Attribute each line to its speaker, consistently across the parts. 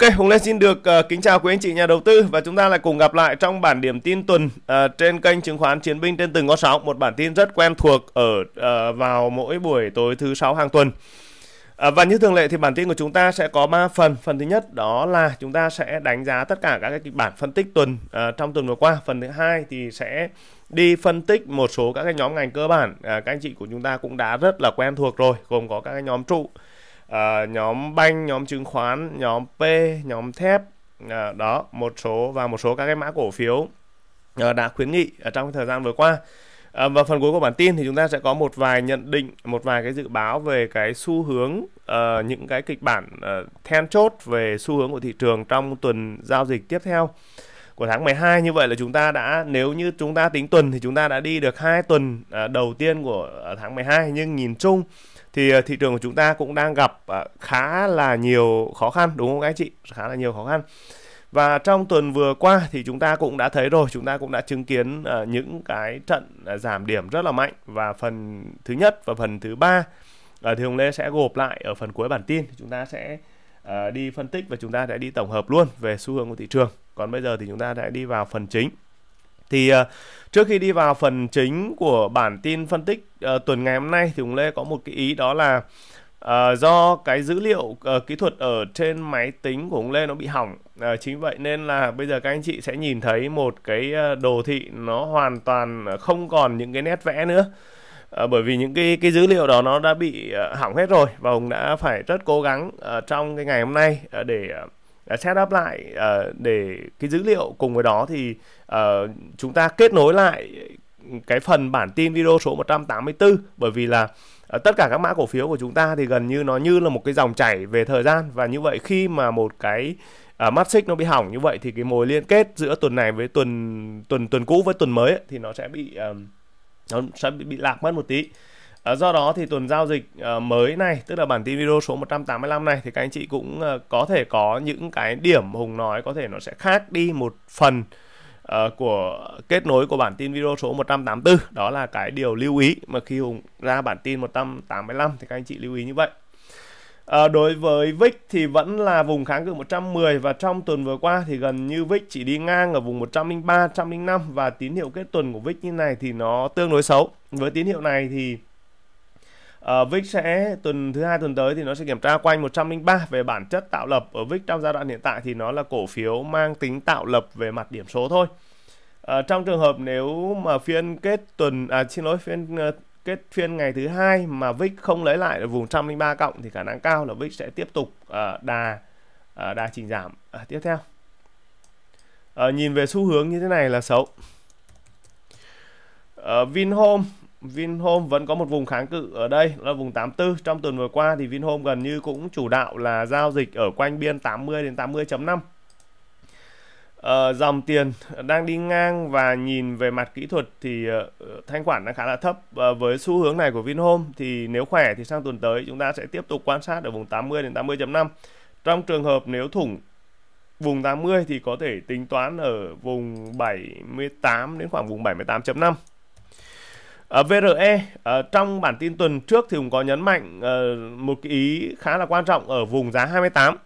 Speaker 1: Ok, Hùng Lê xin được uh, kính chào quý anh chị nhà đầu tư và chúng ta lại cùng gặp lại trong bản điểm tin tuần uh, trên kênh chứng khoán Chiến binh trên từng ngõ sóng, một bản tin rất quen thuộc ở uh, vào mỗi buổi tối thứ sáu hàng tuần. Uh, và như thường lệ thì bản tin của chúng ta sẽ có 3 phần. Phần thứ nhất đó là chúng ta sẽ đánh giá tất cả các cái bản phân tích tuần uh, trong tuần vừa qua. Phần thứ hai thì sẽ đi phân tích một số các cái nhóm ngành cơ bản uh, các anh chị của chúng ta cũng đã rất là quen thuộc rồi, gồm có các cái nhóm trụ uh, nhóm banh nhóm chứng khoán nhóm p nhóm thép uh, đó một số và một số các cái mã cổ phiếu uh, đã khuyến nghị ở trong thời gian vừa qua À, và phần cuối của bản tin thì chúng ta sẽ có một vài nhận định, một vài cái dự báo về cái xu hướng, uh, những cái kịch bản uh, then chốt về xu hướng của thị trường trong tuần giao dịch tiếp theo của tháng 12 như vậy là chúng ta đã nếu như chúng ta tính tuần thì chúng ta đã đi được hai tuần đầu tiên của tháng 12 nhưng nhìn chung thì ờ, thị trường của chúng ta cũng đang gặp ờ, khá là nhiều khó khăn đúng không các anh chị khá là nhiều khó khăn và trong tuần vừa qua thì chúng ta cũng đã thấy rồi chúng ta cũng đã chứng kiến ờ, những cái trận giảm điểm rất là mạnh và phần thứ nhất và phần thứ ba thì hồng lê sẽ gộp lại ở phần cuối bản tin chúng ta sẽ đi phân tích và chúng ta sẽ đi tổng hợp luôn về xu hướng của thị trường còn bây giờ thì chúng ta sẽ đi vào phần chính thì ờ, trước khi đi vào phần chính của bản tin phân tích uh, tuần ngày hôm nay thì ông Lê có một cái ý đó là uh, do cái dữ liệu uh, kỹ thuật ở trên máy tính của ông Lê nó bị hỏng. Uh, chính vậy nên là bây giờ các anh chị sẽ nhìn thấy một cái đồ thị nó hoàn toàn không còn những cái nét vẽ nữa. À, bởi vì những cái cái dữ liệu đó nó đã bị uh, hỏng hết rồi và ông đã phải rất cố gắng uh, trong cái ngày hôm nay uh, để uh, set up lại uh, để cái dữ liệu cùng với đó thì uh, chúng ta kết nối lại cái phần bản tin video số 184 bởi vì là uh, tất cả các mã cổ phiếu của chúng ta thì gần như nó như là một cái dòng chảy về thời gian và như vậy khi mà một cái uh, mắt xích nó bị hỏng như vậy thì cái mối liên kết giữa tuần này với tuần tuần tuần cũ với tuần mới ấy, thì nó sẽ bị uh, nó sẽ bị, bị lạc mất một tí Ờ, do đó thì tuần giao dịch ờ, mới này, tức là bản tin video số 185 này thì các anh chị cũng ờ, có thể có những cái điểm Hùng nói có thể nó sẽ khác đi một phần của kết nối của bản tin video số 184. Đó là cái điều lưu ý mà khi Hùng ra bản tin 185 thì các anh chị lưu ý như vậy. À, đối với VIX thì vẫn là vùng kháng cự 110 và trong tuần vừa qua thì gần như VIX chỉ đi ngang ở vùng 103, 105 và tín hiệu kết tuần của VIX như này thì nó tương đối xấu. Với tín hiệu này thì Uh, ờ, VIX sẽ tuần thứ hai tuần tới thì nó sẽ kiểm tra quanh 103 về bản chất tạo lập ở VIX trong giai đoạn hiện tại thì nó là cổ phiếu mang tính tạo lập về mặt điểm số thôi. Uh, trong trường hợp nếu mà phiên kết tuần à xin lỗi phiên uh, kết phiên ngày thứ hai mà VIX không lấy lại ở vùng 103 cộng thì khả năng cao là VIX sẽ tiếp tục uh, đà uh, đà chỉnh giảm. Uh, tiếp theo. Uh, nhìn về xu hướng như thế này là xấu. Uh, Vinhome Vinhome vẫn có một vùng kháng cự ở đây là vùng 84. Trong tuần vừa qua thì Vinhome gần như cũng chủ đạo là giao dịch ở quanh biên 80 đến 80.5. Ờ, dòng tiền đang đi ngang và nhìn về mặt kỹ thuật thì uh, thanh khoản đang khá là thấp uh, với xu hướng này của Vinhome thì nếu khỏe thì sang tuần tới chúng ta sẽ tiếp tục quan sát ở vùng 80 đến 80.5. Trong trường hợp nếu thủng vùng 80 thì có thể tính toán ở vùng 78 đến khoảng vùng 78.5. Ờ, VRE à, ờ, trong bản tin tuần trước thì cũng có nhấn mạnh à, một cái ý khá là quan trọng ở vùng giá 28.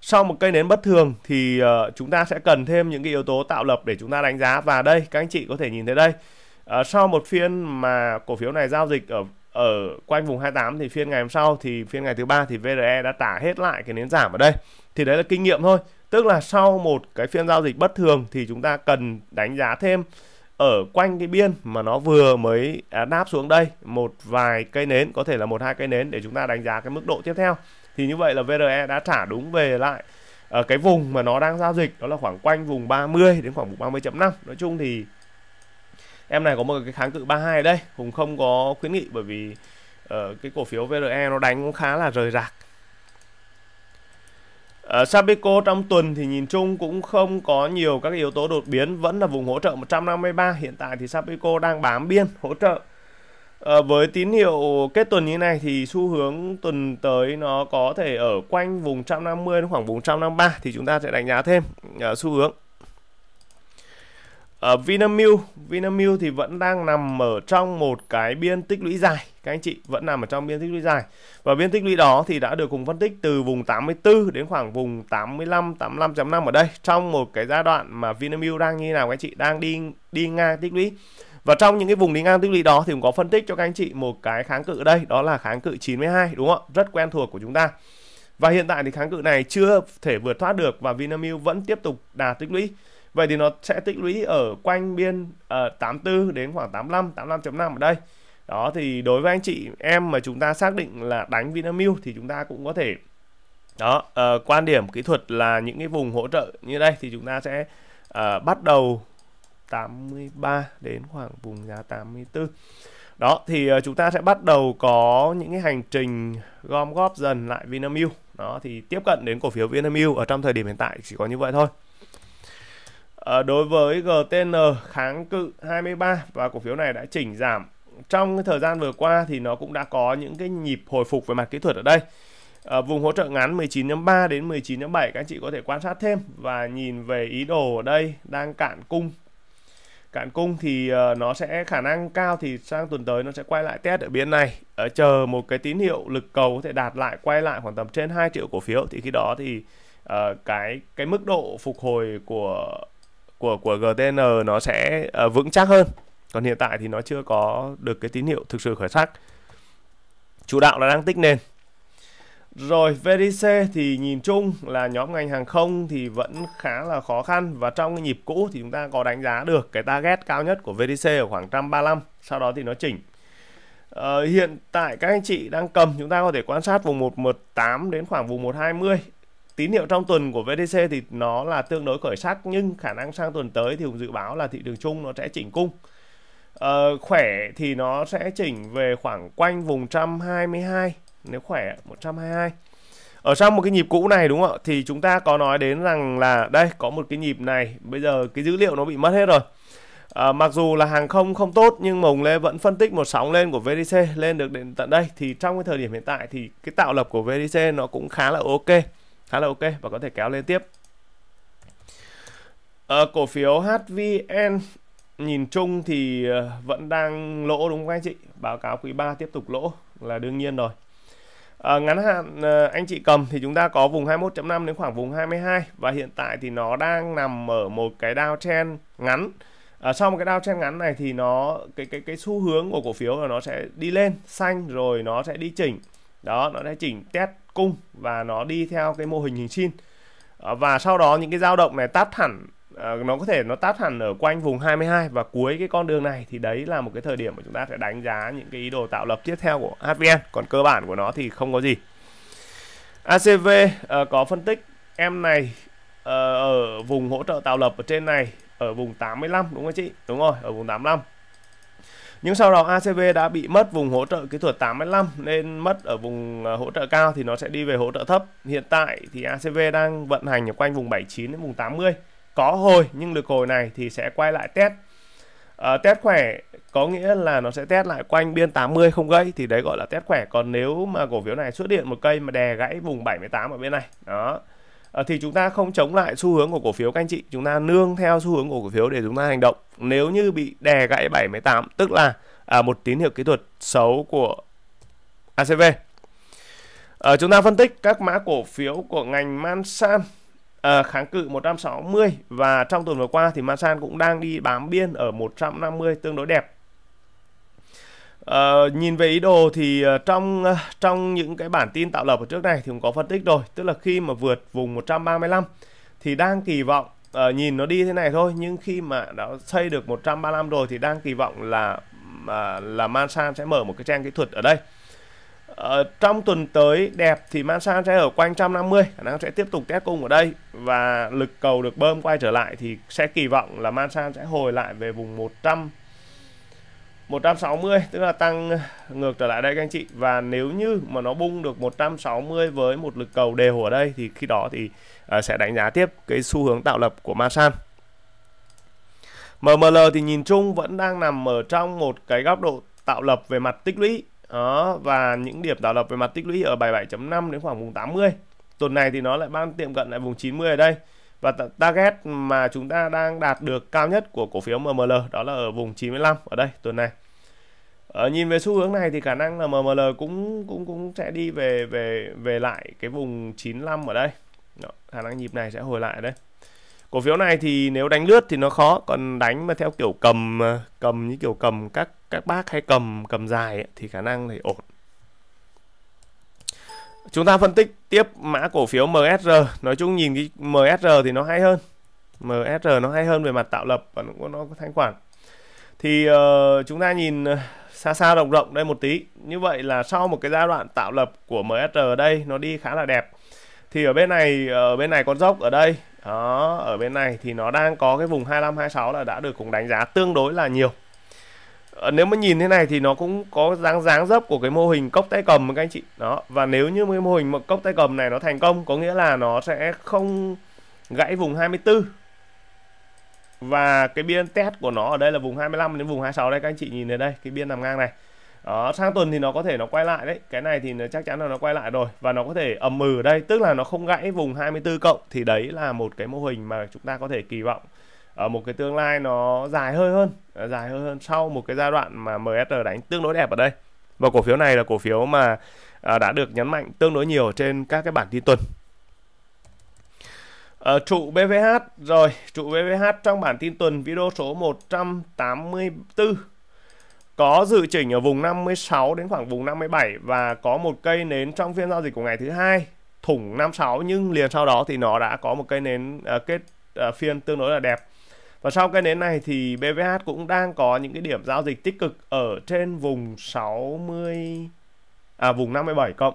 Speaker 1: Sau một cây nến bất thường thì à, chúng ta sẽ cần thêm những cái yếu tố tạo lập để chúng ta đánh giá và đây các anh chị có thể nhìn thấy đây. À, sau một phiên mà cổ phiếu này giao dịch ở ở quanh vùng 28 thì phiên ngày hôm sau thì phiên ngày thứ ba thì VRE đã tả hết lại cái nến giảm ở đây. Thì đấy là kinh nghiệm thôi. Tức là sau một cái phiên giao dịch bất thường thì chúng ta cần đánh giá thêm ở quanh cái biên mà nó vừa mới à, đáp xuống đây một vài cây nến có thể là một hai cây nến để chúng ta đánh giá cái mức độ tiếp theo thì như vậy là VRE đã trả đúng về lại ở ờ, cái vùng mà nó đang giao dịch đó là khoảng quanh vùng 30 đến khoảng vùng 30.5 nói chung thì em này có một cái kháng cự 32 ở đây hùng không có khuyến nghị bởi vì uh, cái cổ phiếu VRE nó đánh cũng khá là rời rạc Uh, trong tuần thì nhìn chung cũng không có nhiều các yếu tố đột biến vẫn là vùng hỗ trợ 153 hiện tại thì Sapeco đang bám biên hỗ trợ uh, với tín hiệu kết tuần như này thì xu hướng tuần tới nó có thể ở quanh vùng 150 đến khoảng vùng 153 thì chúng ta sẽ đánh giá thêm uh, xu hướng ở Vinamilk Vinamilk thì vẫn đang nằm ở trong một cái biên tích lũy dài các anh chị vẫn nằm ở trong biên tích lũy dài và biên tích lũy đó thì đã được cùng phân tích từ vùng 84 đến khoảng vùng 85 85.5 ở đây trong một cái giai đoạn mà Vinamilk đang như nào các anh chị đang đi đi ngang tích lũy và trong những cái vùng đi ngang tích lũy đó thì cũng có phân tích cho các anh chị một cái kháng cự ở đây đó là kháng cự 92 đúng không rất quen thuộc của chúng ta và hiện tại thì kháng cự này chưa thể vượt thoát được và Vinamilk vẫn tiếp tục đà tích lũy Vậy thì nó sẽ tích lũy ở quanh biên uh, ờ, 84 đến khoảng 85, 85.5 ở đây đó thì đối với anh chị em mà chúng ta xác định là đánh Vinamilk thì chúng ta cũng có thể đó uh, quan điểm kỹ thuật là những cái vùng hỗ trợ như đây thì chúng ta sẽ uh, bắt đầu 83 đến khoảng vùng giá 84 đó thì uh, chúng ta sẽ bắt đầu có những cái hành trình gom góp dần lại Vinamilk đó thì tiếp cận đến cổ phiếu Vinamilk ở trong thời điểm hiện tại chỉ có như vậy thôi À, đối với GTN kháng cự 23 và cổ phiếu này đã chỉnh giảm trong cái thời gian vừa qua thì nó cũng đã có những cái nhịp hồi phục về mặt kỹ thuật ở đây ở ờ, vùng hỗ trợ ngắn 19.3 đến 19.7 các anh chị có thể quan sát thêm và nhìn về ý đồ ở đây đang cạn cung cạn cung thì ờ, nó sẽ khả năng cao thì sang tuần tới nó sẽ quay lại test ở biên này ở ờ, chờ một cái tín hiệu lực cầu có thể đạt lại quay lại khoảng tầm trên 2 triệu cổ phiếu thì khi đó thì uh, cái cái mức độ phục hồi của của của GTN nó sẽ uh, vững chắc hơn còn hiện tại thì nó chưa có được cái tín hiệu thực sự khởi sắc chủ đạo là đang tích nền rồi VDC thì nhìn chung là nhóm ngành hàng không thì vẫn khá là khó khăn và trong cái nhịp cũ thì chúng ta có đánh giá được cái target cao nhất của VDC ở khoảng 135 sau đó thì nó chỉnh ờ, hiện tại các anh chị đang cầm chúng ta có thể quan sát vùng 118 đến khoảng vùng 120 tín hiệu trong tuần của VDC thì nó là tương đối khởi sắc nhưng khả năng sang tuần tới thì dự báo là thị trường chung nó sẽ chỉnh cung uh, khỏe thì nó sẽ chỉnh về khoảng quanh vùng 122 nếu khỏe 122 ở trong một cái nhịp cũ này đúng không ạ thì chúng ta có nói đến rằng là đây có một cái nhịp này bây giờ cái dữ liệu nó bị mất hết rồi à, mặc dù là hàng không không tốt nhưng mà Lê vẫn phân tích một sóng lên của VDC lên được đến tận đây thì trong cái thời điểm hiện tại thì cái tạo lập của VDC nó cũng khá là ok khá là ok và có thể kéo lên tiếp à, cổ phiếu HVN nhìn chung thì ờ, vẫn đang lỗ đúng không anh chị? Báo cáo quý 3 tiếp tục lỗ là đương nhiên rồi. À, ngắn hạn ờ, anh chị cầm thì chúng ta có vùng 21.5 đến khoảng vùng 22 và hiện tại thì nó đang nằm ở một cái chen ngắn. À, sau một cái chen ngắn này thì nó cái cái cái xu hướng của cổ phiếu là nó sẽ đi lên xanh rồi nó sẽ đi chỉnh. Đó, nó sẽ chỉnh test cung và nó đi theo cái mô hình hình sin. À, và sau đó những cái dao động này tắt hẳn Ờ, nó có thể nó táp hẳn ở quanh vùng 22 và cuối cái con đường này thì đấy là một cái thời điểm mà chúng ta sẽ đánh giá những cái ý đồ tạo lập tiếp theo của HVN còn cơ bản của nó thì không có gì ACV à, ờ, có phân tích em này à, ở vùng hỗ trợ tạo lập ở trên này ở vùng 85 đúng không chị đúng rồi ở vùng 85 nhưng sau đó ACV đã bị mất vùng hỗ trợ kỹ thuật 85 nên mất ở vùng hỗ trợ cao thì nó sẽ đi về hỗ trợ thấp. Hiện tại thì ACV đang vận hành ở quanh vùng 79 đến vùng 80 có hồi nhưng được hồi này thì sẽ quay lại test à, test khỏe có nghĩa là nó sẽ test lại quanh biên 80 không gây thì đấy gọi là test khỏe còn nếu mà cổ phiếu này xuất hiện một cây mà đè gãy vùng 78 ở bên này đó à, thì chúng ta không chống lại xu hướng của cổ phiếu các anh chị chúng ta nương theo xu hướng của cổ phiếu để chúng ta hành động nếu như bị đè gãy 78 tức là à, một tín hiệu kỹ thuật xấu của ACV à, ờ, chúng ta phân tích các mã cổ phiếu của ngành Mansan Ờ, kháng cự 160 và trong tuần vừa qua thì Masan cũng đang đi bám biên ở 150 tương đối đẹp à, nhìn về ý đồ thì ờ, trong trong những cái bản tin tạo lập ở trước này thì cũng có phân tích rồi tức là khi mà vượt vùng 135 thì đang kỳ vọng à, nhìn nó đi thế này thôi nhưng khi mà đã xây được 135 rồi thì đang kỳ vọng là à, là Masan sẽ mở một cái trang kỹ thuật ở đây Ờ, trong tuần tới đẹp thì Masan sẽ ở quanh 150 khả năng sẽ tiếp tục test cung ở đây và lực cầu được bơm quay trở lại thì sẽ kỳ vọng là Masan sẽ hồi lại về vùng 100 160 tức là tăng ngược trở lại đây các anh chị và nếu như mà nó bung được 160 với một lực cầu đều ở đây thì khi đó thì uh, sẽ đánh giá tiếp cái xu hướng tạo lập của Masan MML thì nhìn chung vẫn đang nằm ở trong một cái góc độ tạo lập về mặt tích lũy đó và những điểm tạo lập về mặt tích lũy ở 77.5 đến khoảng vùng 80 tuần này thì nó lại đang tiệm cận lại vùng 90 ở đây và target mà chúng ta đang đạt được cao nhất của cổ phiếu MML đó là ở vùng 95 ở đây tuần này ở ờ, nhìn về xu hướng này thì khả năng là MML cũng cũng cũng sẽ đi về về về lại cái vùng 95 ở đây đó, khả năng nhịp này sẽ hồi lại ở đây cổ phiếu này thì nếu đánh lướt thì nó khó còn đánh mà theo kiểu cầm ờ, cầm như kiểu cầm các các bác hay cầm cầm dài ấy, thì khả năng thì ổn chúng ta phân tích tiếp mã cổ phiếu MSR nói chung nhìn cái MSR thì nó hay hơn MSR nó hay hơn về mặt tạo lập và nó, nó có thanh khoản thì uh, chúng ta nhìn ờ, xa xa rộng rộng đây một tí như vậy là sau một cái giai đoạn tạo lập của MSR ở đây nó đi khá là đẹp thì ở bên này ở bên này con dốc ở đây đó ở bên này thì nó đang có cái vùng 25 26 là đã được cũng đánh giá tương đối là nhiều ờ, nếu mà nhìn thế này thì nó cũng có dáng dáng dấp của cái mô hình cốc tay cầm các anh chị đó và nếu như cái mô hình một cốc tay cầm này nó thành công có nghĩa là nó sẽ không gãy vùng 24 và cái biên test của nó ở đây là vùng 25 đến vùng 26 đây các anh chị nhìn thấy đây cái biên nằm ngang này đó, sang tuần thì nó có thể nó quay lại đấy cái này thì nó chắc chắn là nó quay lại rồi và nó có thể ầm mừ ở đây tức là nó không gãy vùng 24 cộng thì đấy là một cái mô hình mà chúng ta có thể kỳ vọng ở một cái tương lai nó dài hơi hơn ờ, dài hơi hơn sau một cái giai đoạn mà MSR đánh tương đối đẹp ở đây và cổ phiếu này là cổ phiếu mà ờ, đã được nhấn mạnh tương đối nhiều trên các cái bản tin tuần Ờ, trụ BVH rồi trụ BVH trong bản tin tuần video số 184 có dự chỉnh ở vùng 56 đến khoảng vùng 57 và có một cây nến trong phiên giao dịch của ngày thứ hai thủng 56 nhưng liền sau đó thì nó đã có một cây nến uh, kết uh, phiên tương đối là đẹp. Và sau cây nến này thì BVH cũng đang có những cái điểm giao dịch tích cực ở trên vùng 60 à vùng 57 cộng.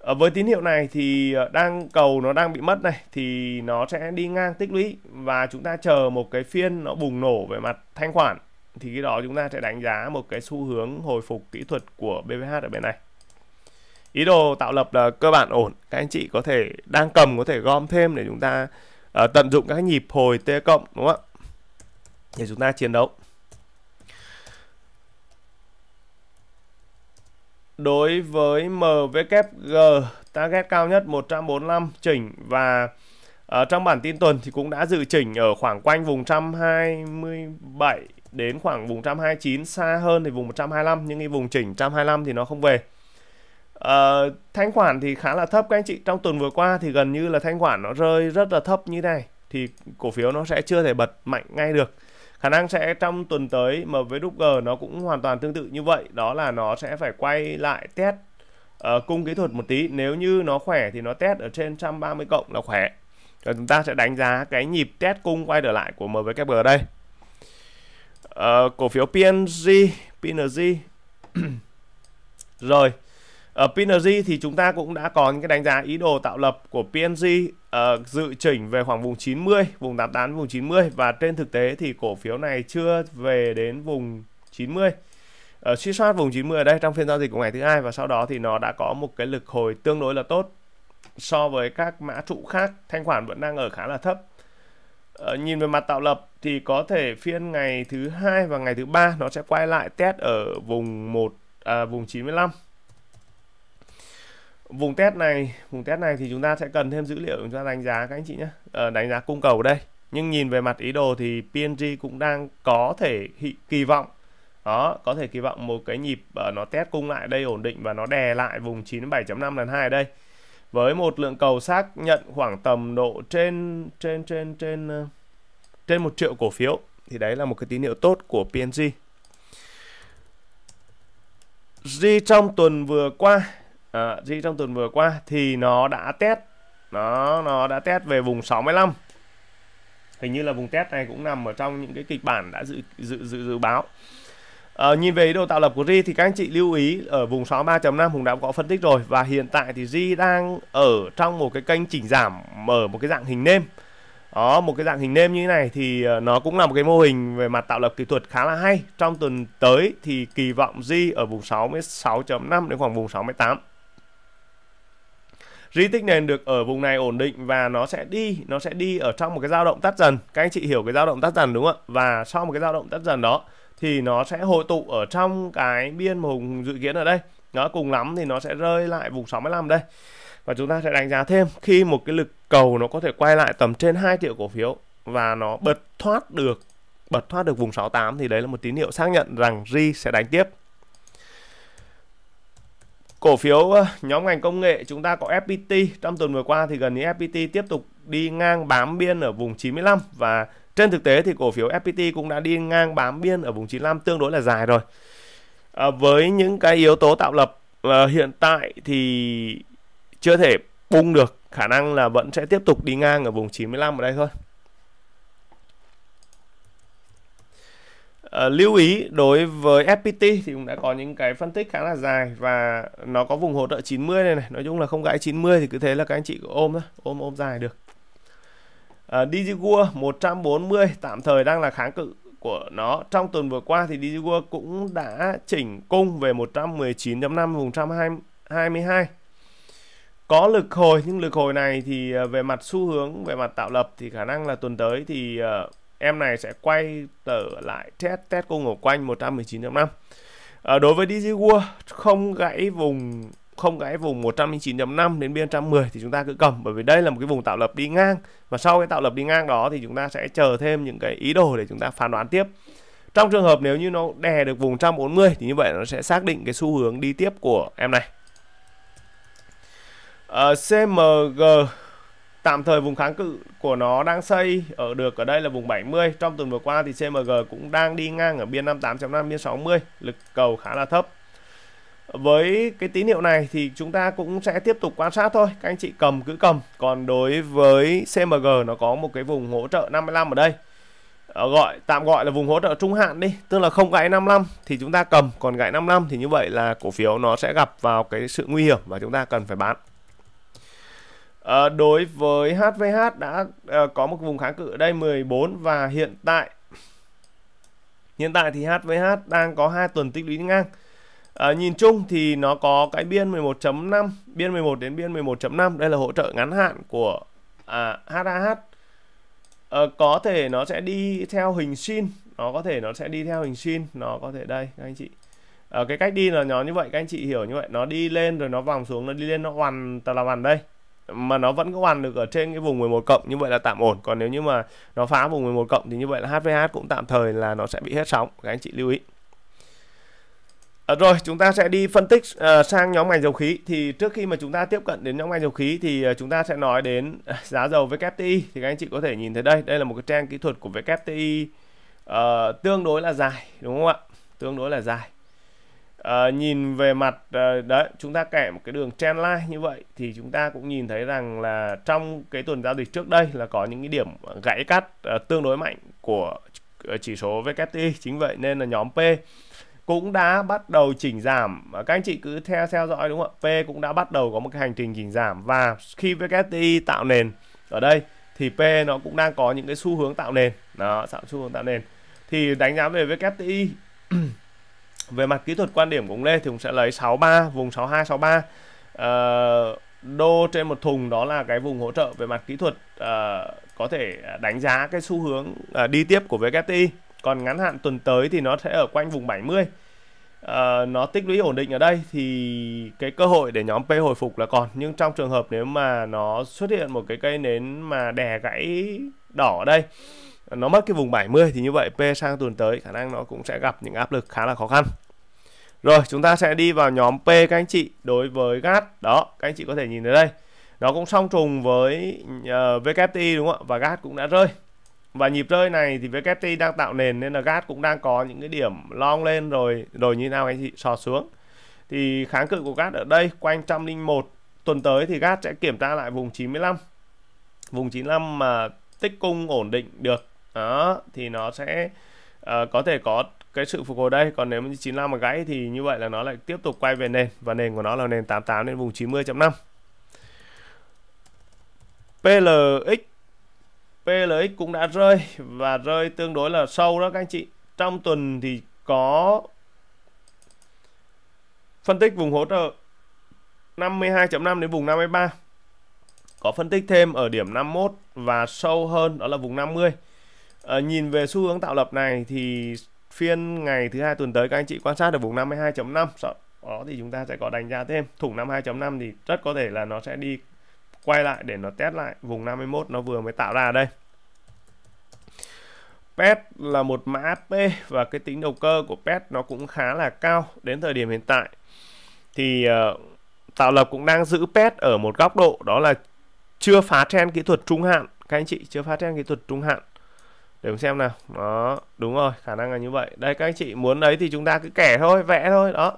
Speaker 1: À, với tín hiệu này thì à, đang cầu nó đang bị mất này thì nó sẽ đi ngang tích lũy và chúng ta chờ một cái phiên nó bùng nổ về mặt thanh khoản thì cái đó chúng ta sẽ đánh giá một cái xu hướng hồi phục kỹ thuật của BVH ở bên này ý đồ tạo lập là cơ bản ổn các anh chị có thể đang cầm có thể gom thêm để chúng ta uh, tận dụng các nhịp hồi t cộng đúng không ạ để chúng ta chiến đấu đối với MWG target cao nhất 145 chỉnh và ở ờ, trong bản tin tuần thì cũng đã dự chỉnh ở khoảng quanh vùng 127 đến khoảng vùng 129 xa hơn thì vùng 125 nhưng cái vùng chỉnh 125 thì nó không về Uh, thanh khoản thì khá là thấp các anh chị trong tuần vừa qua thì gần như là thanh khoản nó rơi rất là thấp như này thì cổ phiếu nó sẽ chưa thể bật mạnh ngay được khả năng sẽ trong tuần tới mà với G nó cũng hoàn toàn tương tự như vậy đó là nó sẽ phải quay lại test uh, cung kỹ thuật một tí nếu như nó khỏe thì nó test ở trên 130 cộng là khỏe rồi chúng ta sẽ đánh giá cái nhịp test cung quay trở lại của MWKG đây uh, cổ phiếu PNG PNG rồi ở ờ, PNG thì chúng ta cũng đã có những cái đánh giá ý đồ tạo lập của PNG uh, ờ, dự chỉnh về khoảng vùng 90 vùng 88 vùng 90 và trên thực tế thì cổ phiếu này chưa về đến vùng 90 ở uh, suy soát vùng 90 ở đây trong phiên giao dịch của ngày thứ hai và sau đó thì nó đã có một cái lực hồi tương đối là tốt so với các mã trụ khác thanh khoản vẫn đang ở khá là thấp Ờ, nhìn về mặt tạo lập thì có thể phiên ngày thứ hai và ngày thứ ba nó sẽ quay lại test ở vùng 1 à, vùng 95 vùng test này vùng test này thì chúng ta sẽ cần thêm dữ liệu chúng ta đánh giá các anh chị nhé à, đánh giá cung cầu đây nhưng nhìn về mặt ý đồ thì PNG cũng đang có thể kỳ vọng đó có thể kỳ vọng một cái nhịp uh, nó test cung lại đây ổn định và nó đè lại vùng 97.5 lần 2 ở đây với một lượng cầu xác nhận khoảng tầm độ trên trên trên trên ờ, trên một triệu cổ phiếu thì đấy là một cái tín hiệu tốt của PNG. G trong tuần vừa qua, à, G trong tuần vừa qua thì nó đã test, nó nó đã test về vùng 65. Hình như là vùng test này cũng nằm ở trong những cái kịch bản đã dự dự dự, dự báo. À, nhìn về đồ tạo lập của Ri thì các anh chị lưu ý ở vùng xóa 3.5 Hùng đã có phân tích rồi và hiện tại thì Ri đang ở trong một cái kênh chỉnh giảm ở một cái dạng hình nêm. Đó, một cái dạng hình nêm như thế này thì ờ, nó cũng là một cái mô hình về mặt tạo lập kỹ thuật khá là hay. Trong tuần tới thì kỳ vọng Ri ở vùng 66.5 đến khoảng vùng 68. Ri tích nền được ở vùng này ổn định và nó sẽ đi, nó sẽ đi ở trong một cái dao động tắt dần. Các anh chị hiểu cái dao động tắt dần đúng không ạ? Và sau một cái dao động tắt dần đó thì nó sẽ hội tụ ở trong cái biên mà Hùng dự kiến ở đây nó cùng lắm thì nó sẽ rơi lại vùng 65 đây và chúng ta sẽ đánh giá thêm khi một cái lực cầu nó có thể quay lại tầm trên 2 triệu cổ phiếu và nó bật thoát được bật thoát được vùng 68 thì đấy là một tín hiệu xác nhận rằng RI sẽ đánh tiếp cổ phiếu ờ, nhóm ngành công nghệ chúng ta có FPT trong tuần vừa qua thì gần như FPT tiếp tục đi ngang bám biên ở vùng 95 và trên thực tế thì cổ phiếu FPT cũng đã đi ngang bám biên ở vùng 95 tương đối là dài rồi. À, với những cái yếu tố tạo lập à, hiện tại thì chưa thể bung được, khả năng là vẫn sẽ tiếp tục đi ngang ở vùng 95 ở đây thôi. À, lưu ý đối với FPT thì cũng đã có những cái phân tích khá là dài và nó có vùng hỗ trợ 90 này này, nói chung là không gãy 90 thì cứ thế là các anh chị ôm thôi, ôm ôm dài được. Uh, DigiGua 140 tạm thời đang là kháng cự của nó trong tuần vừa qua thì DigiGua cũng đã chỉnh cung về 119.5 vùng 122 có lực hồi nhưng lực hồi này thì à, về mặt xu hướng về mặt tạo lập thì khả năng là tuần tới thì à, em này sẽ quay trở lại test test cung ở quanh 119.5 À, đối với DigiWorld không gãy vùng không cái vùng 109.5 đến biên 110 thì chúng ta cứ cầm bởi vì đây là một cái vùng tạo lập đi ngang và sau cái tạo lập đi ngang đó thì chúng ta sẽ chờ thêm những cái ý đồ để chúng ta phán đoán tiếp trong trường hợp nếu như nó đè được vùng 140 thì như vậy nó sẽ xác định cái xu hướng đi tiếp của em này à, ờ, CMG tạm thời vùng kháng cự của nó đang xây ở được ở đây là vùng 70 trong tuần vừa qua thì CMG cũng đang đi ngang ở biên 58.5 biên 60 lực cầu khá là thấp với cái tín hiệu này thì chúng ta cũng sẽ tiếp tục quan sát thôi các anh chị cầm cứ cầm còn đối với CMG nó có một cái vùng hỗ trợ 55 ở đây ờ, gọi tạm gọi là vùng hỗ trợ trung hạn đi tức là không gãy 55 thì chúng ta cầm còn gãy 55 thì như vậy là cổ phiếu nó sẽ gặp vào cái sự nguy hiểm và chúng ta cần phải bán à, đối với HVH đã à, có một vùng kháng cự ở đây 14 và hiện tại hiện tại thì HVH đang có hai tuần tích lũy ngang À, nhìn chung thì nó có cái biên 11.5, biên 11 đến biên 11.5, đây là hỗ trợ ngắn hạn của à, HAH. À, ờ, có thể nó sẽ đi theo hình sin, nó có thể nó sẽ đi theo hình sin, nó có thể đây các anh chị. À, cái cách đi là nhỏ như vậy các anh chị hiểu như vậy, nó đi lên rồi nó vòng xuống nó đi lên nó hoàn tà là hoàn đây. Mà nó vẫn có hoàn được ở trên cái vùng 11 cộng như vậy là tạm ổn, còn nếu như mà nó phá vùng 11 cộng thì như vậy là HVH cũng tạm thời là nó sẽ bị hết sóng, các anh chị lưu ý. Ờ, rồi chúng ta sẽ đi phân tích uh, sang nhóm ngành dầu khí thì trước khi mà chúng ta tiếp cận đến nhóm ngành dầu khí thì uh, chúng ta sẽ nói đến à, giá dầu WTI thì các anh chị có thể nhìn thấy đây đây là một cái trang kỹ thuật của WTI uh, tương đối là dài đúng không ạ tương đối là dài uh, nhìn về mặt uh, đấy chúng ta kẻ một cái đường trend line như vậy thì chúng ta cũng nhìn thấy rằng là trong cái tuần giao dịch trước đây là có những cái điểm gãy cắt uh, tương đối mạnh của chỉ số WTI chính vậy nên là nhóm P cũng đã bắt đầu chỉnh giảm các anh chị cứ theo theo dõi đúng không ạ P cũng đã bắt đầu có một cái hành trình chỉnh giảm và khi WTI tạo nền ở đây thì P nó cũng đang có những cái xu hướng tạo nền nó tạo xu hướng tạo nền thì đánh giá về WTI về mặt kỹ thuật quan điểm của ông Lê thì cũng sẽ lấy 63 vùng 62 63 uh, đô trên một thùng đó là cái vùng hỗ trợ về mặt kỹ thuật uh, có thể đánh giá cái xu hướng uh, đi tiếp của WTI còn ngắn hạn tuần tới thì nó sẽ ở quanh vùng 70 à, ờ, nó tích lũy ổn định ở đây thì cái cơ hội để nhóm P hồi phục là còn nhưng trong trường hợp nếu mà nó xuất hiện một cái cây nến mà đè gãy đỏ ở đây nó mất cái vùng 70 thì như vậy P sang tuần tới khả năng nó cũng sẽ gặp những áp lực khá là khó khăn rồi chúng ta sẽ đi vào nhóm P các anh chị đối với GAT đó các anh chị có thể nhìn thấy đây nó cũng song trùng với uh, ờ, WTI đúng không ạ và GAT cũng đã rơi và nhịp rơi này thì WTI đang tạo nền nên là gas cũng đang có những cái điểm long lên rồi rồi như nào anh chị sò xuống thì kháng cự của gas ở đây quanh 101 tuần tới thì gas sẽ kiểm tra lại vùng 95 vùng 95 mà tích cung ổn định được đó thì nó sẽ uh, có thể có cái sự phục hồi đây còn nếu như 95 mà gãy thì như vậy là nó lại tiếp tục quay về nền và nền của nó là nền 88 đến vùng 90.5 PLX PLX cũng đã rơi và rơi tương đối là sâu đó các anh chị trong tuần thì có phân tích vùng hỗ trợ 52.5 đến vùng 53 có phân tích thêm ở điểm 51 và sâu hơn đó là vùng 50 à, ờ, nhìn về xu hướng tạo lập này thì phiên ngày thứ hai tuần tới các anh chị quan sát được vùng 52.5 sau đó thì chúng ta sẽ có đánh giá thêm thủng 52.5 thì rất có thể là nó sẽ đi quay lại để nó test lại vùng 51 nó vừa mới tạo ra đây PET là một mã AP và cái tính đầu cơ của PET nó cũng khá là cao đến thời điểm hiện tại thì uh, Tạo Lập cũng đang giữ PET ở một góc độ đó là chưa phá trend kỹ thuật trung hạn các anh chị chưa phá trend kỹ thuật trung hạn để xem nào đó đúng rồi khả năng là như vậy đây các anh chị muốn đấy thì chúng ta cứ kẻ thôi vẽ thôi đó